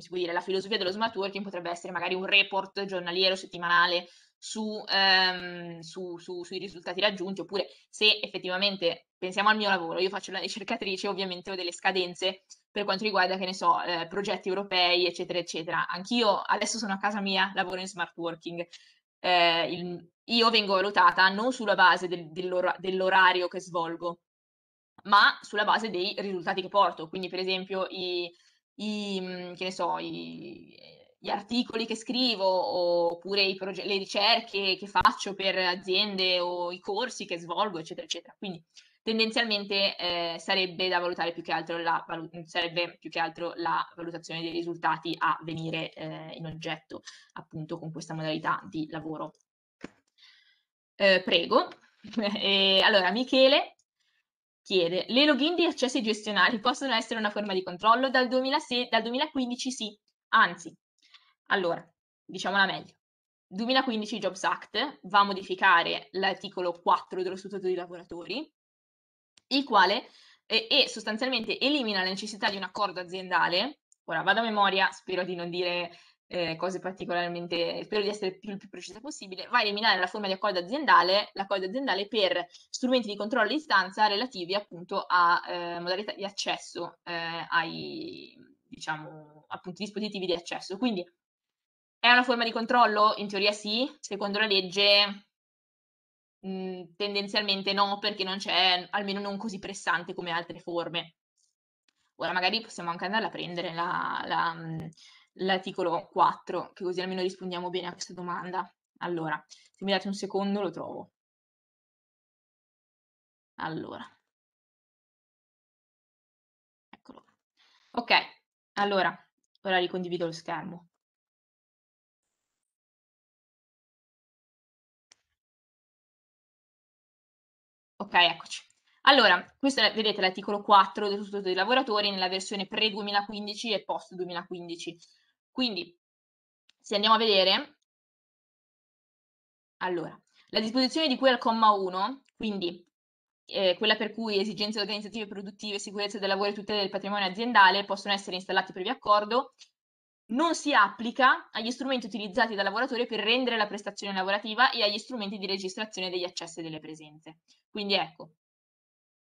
dire, la filosofia dello smart working potrebbe essere magari un report giornaliero, settimanale su, ehm, su, su, sui risultati raggiunti, oppure se effettivamente pensiamo al mio lavoro, io faccio la ricercatrice, ovviamente ho delle scadenze per quanto riguarda, che ne so, eh, progetti europei, eccetera, eccetera. Anch'io adesso sono a casa mia, lavoro in smart working. Eh, il, io vengo valutata non sulla base del, dell'ora, dell'orario che svolgo, ma sulla base dei risultati che porto. Quindi, per esempio, i, i mm, che ne so, i, gli articoli che scrivo oppure proge- le ricerche che faccio per aziende o i corsi che svolgo, eccetera, eccetera. Quindi tendenzialmente eh, sarebbe da valutare più che altro la, valut- più che altro la valutazione dei risultati a venire eh, in oggetto appunto con questa modalità di lavoro. Eh, prego. e, allora, Michele chiede, le login di accessi gestionali possono essere una forma di controllo? Dal, 2006, dal 2015 sì, anzi allora, diciamola meglio. 2015 Jobs Act va a modificare l'articolo 4 dello Statuto dei lavoratori, il quale eh, e sostanzialmente elimina la necessità di un accordo aziendale. Ora vado a memoria, spero di non dire eh, cose particolarmente, spero di essere più, più precisa possibile, va a eliminare la forma di accordo aziendale, l'accordo aziendale per strumenti di controllo a distanza relativi appunto a eh, modalità di accesso eh, ai diciamo appunto dispositivi di accesso. Quindi è una forma di controllo? In teoria sì, secondo la legge mh, mm, tendenzialmente no, perché non c'è, almeno non così pressante come altre forme. Ora magari possiamo anche andare a prendere la, la, mm, l'articolo 4, che così almeno rispondiamo bene a questa domanda. Allora, se mi date un secondo lo trovo. Allora. Eccolo. Ok, allora, ora ricondivido lo schermo. Ok, eccoci. Allora, questo è, vedete l'articolo 4 del Statuto dei lavoratori nella versione pre-2015 e post-2015. Quindi, se andiamo a vedere, allora, la disposizione di cui al comma 1, quindi eh, quella per cui esigenze organizzative produttive, sicurezza del lavoro e tutela del patrimonio aziendale possono essere installati previ accordo non si applica agli strumenti utilizzati dal lavoratore per rendere la prestazione lavorativa e agli strumenti di registrazione degli accessi e delle presenze. Quindi ecco,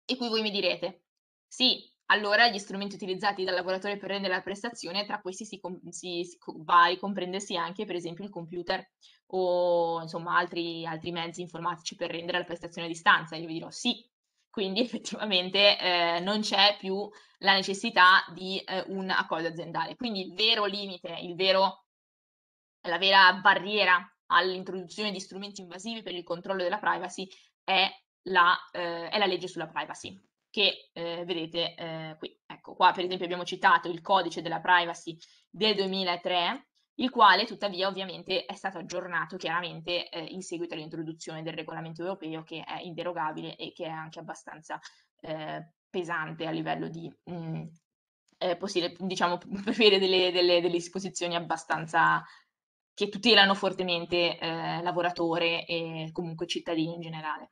e qui voi mi direte, sì, allora gli strumenti utilizzati dal lavoratore per rendere la prestazione, tra questi si, si, si va a comprendersi anche per esempio il computer o insomma altri, altri mezzi informatici per rendere la prestazione a distanza. Io vi dirò sì, quindi effettivamente eh, non c'è più la necessità di eh, un accordo aziendale. Quindi il vero limite, il vero, la vera barriera all'introduzione di strumenti invasivi per il controllo della privacy è la, eh, è la legge sulla privacy che eh, vedete eh, qui. Ecco, qua per esempio abbiamo citato il codice della privacy del 2003 il quale tuttavia ovviamente è stato aggiornato chiaramente eh, in seguito all'introduzione del regolamento europeo che è inderogabile e che è anche abbastanza eh, pesante a livello di mh, mm, eh, possibile, diciamo, prevede delle, delle, delle, disposizioni abbastanza che tutelano fortemente eh, lavoratore e comunque cittadini in generale.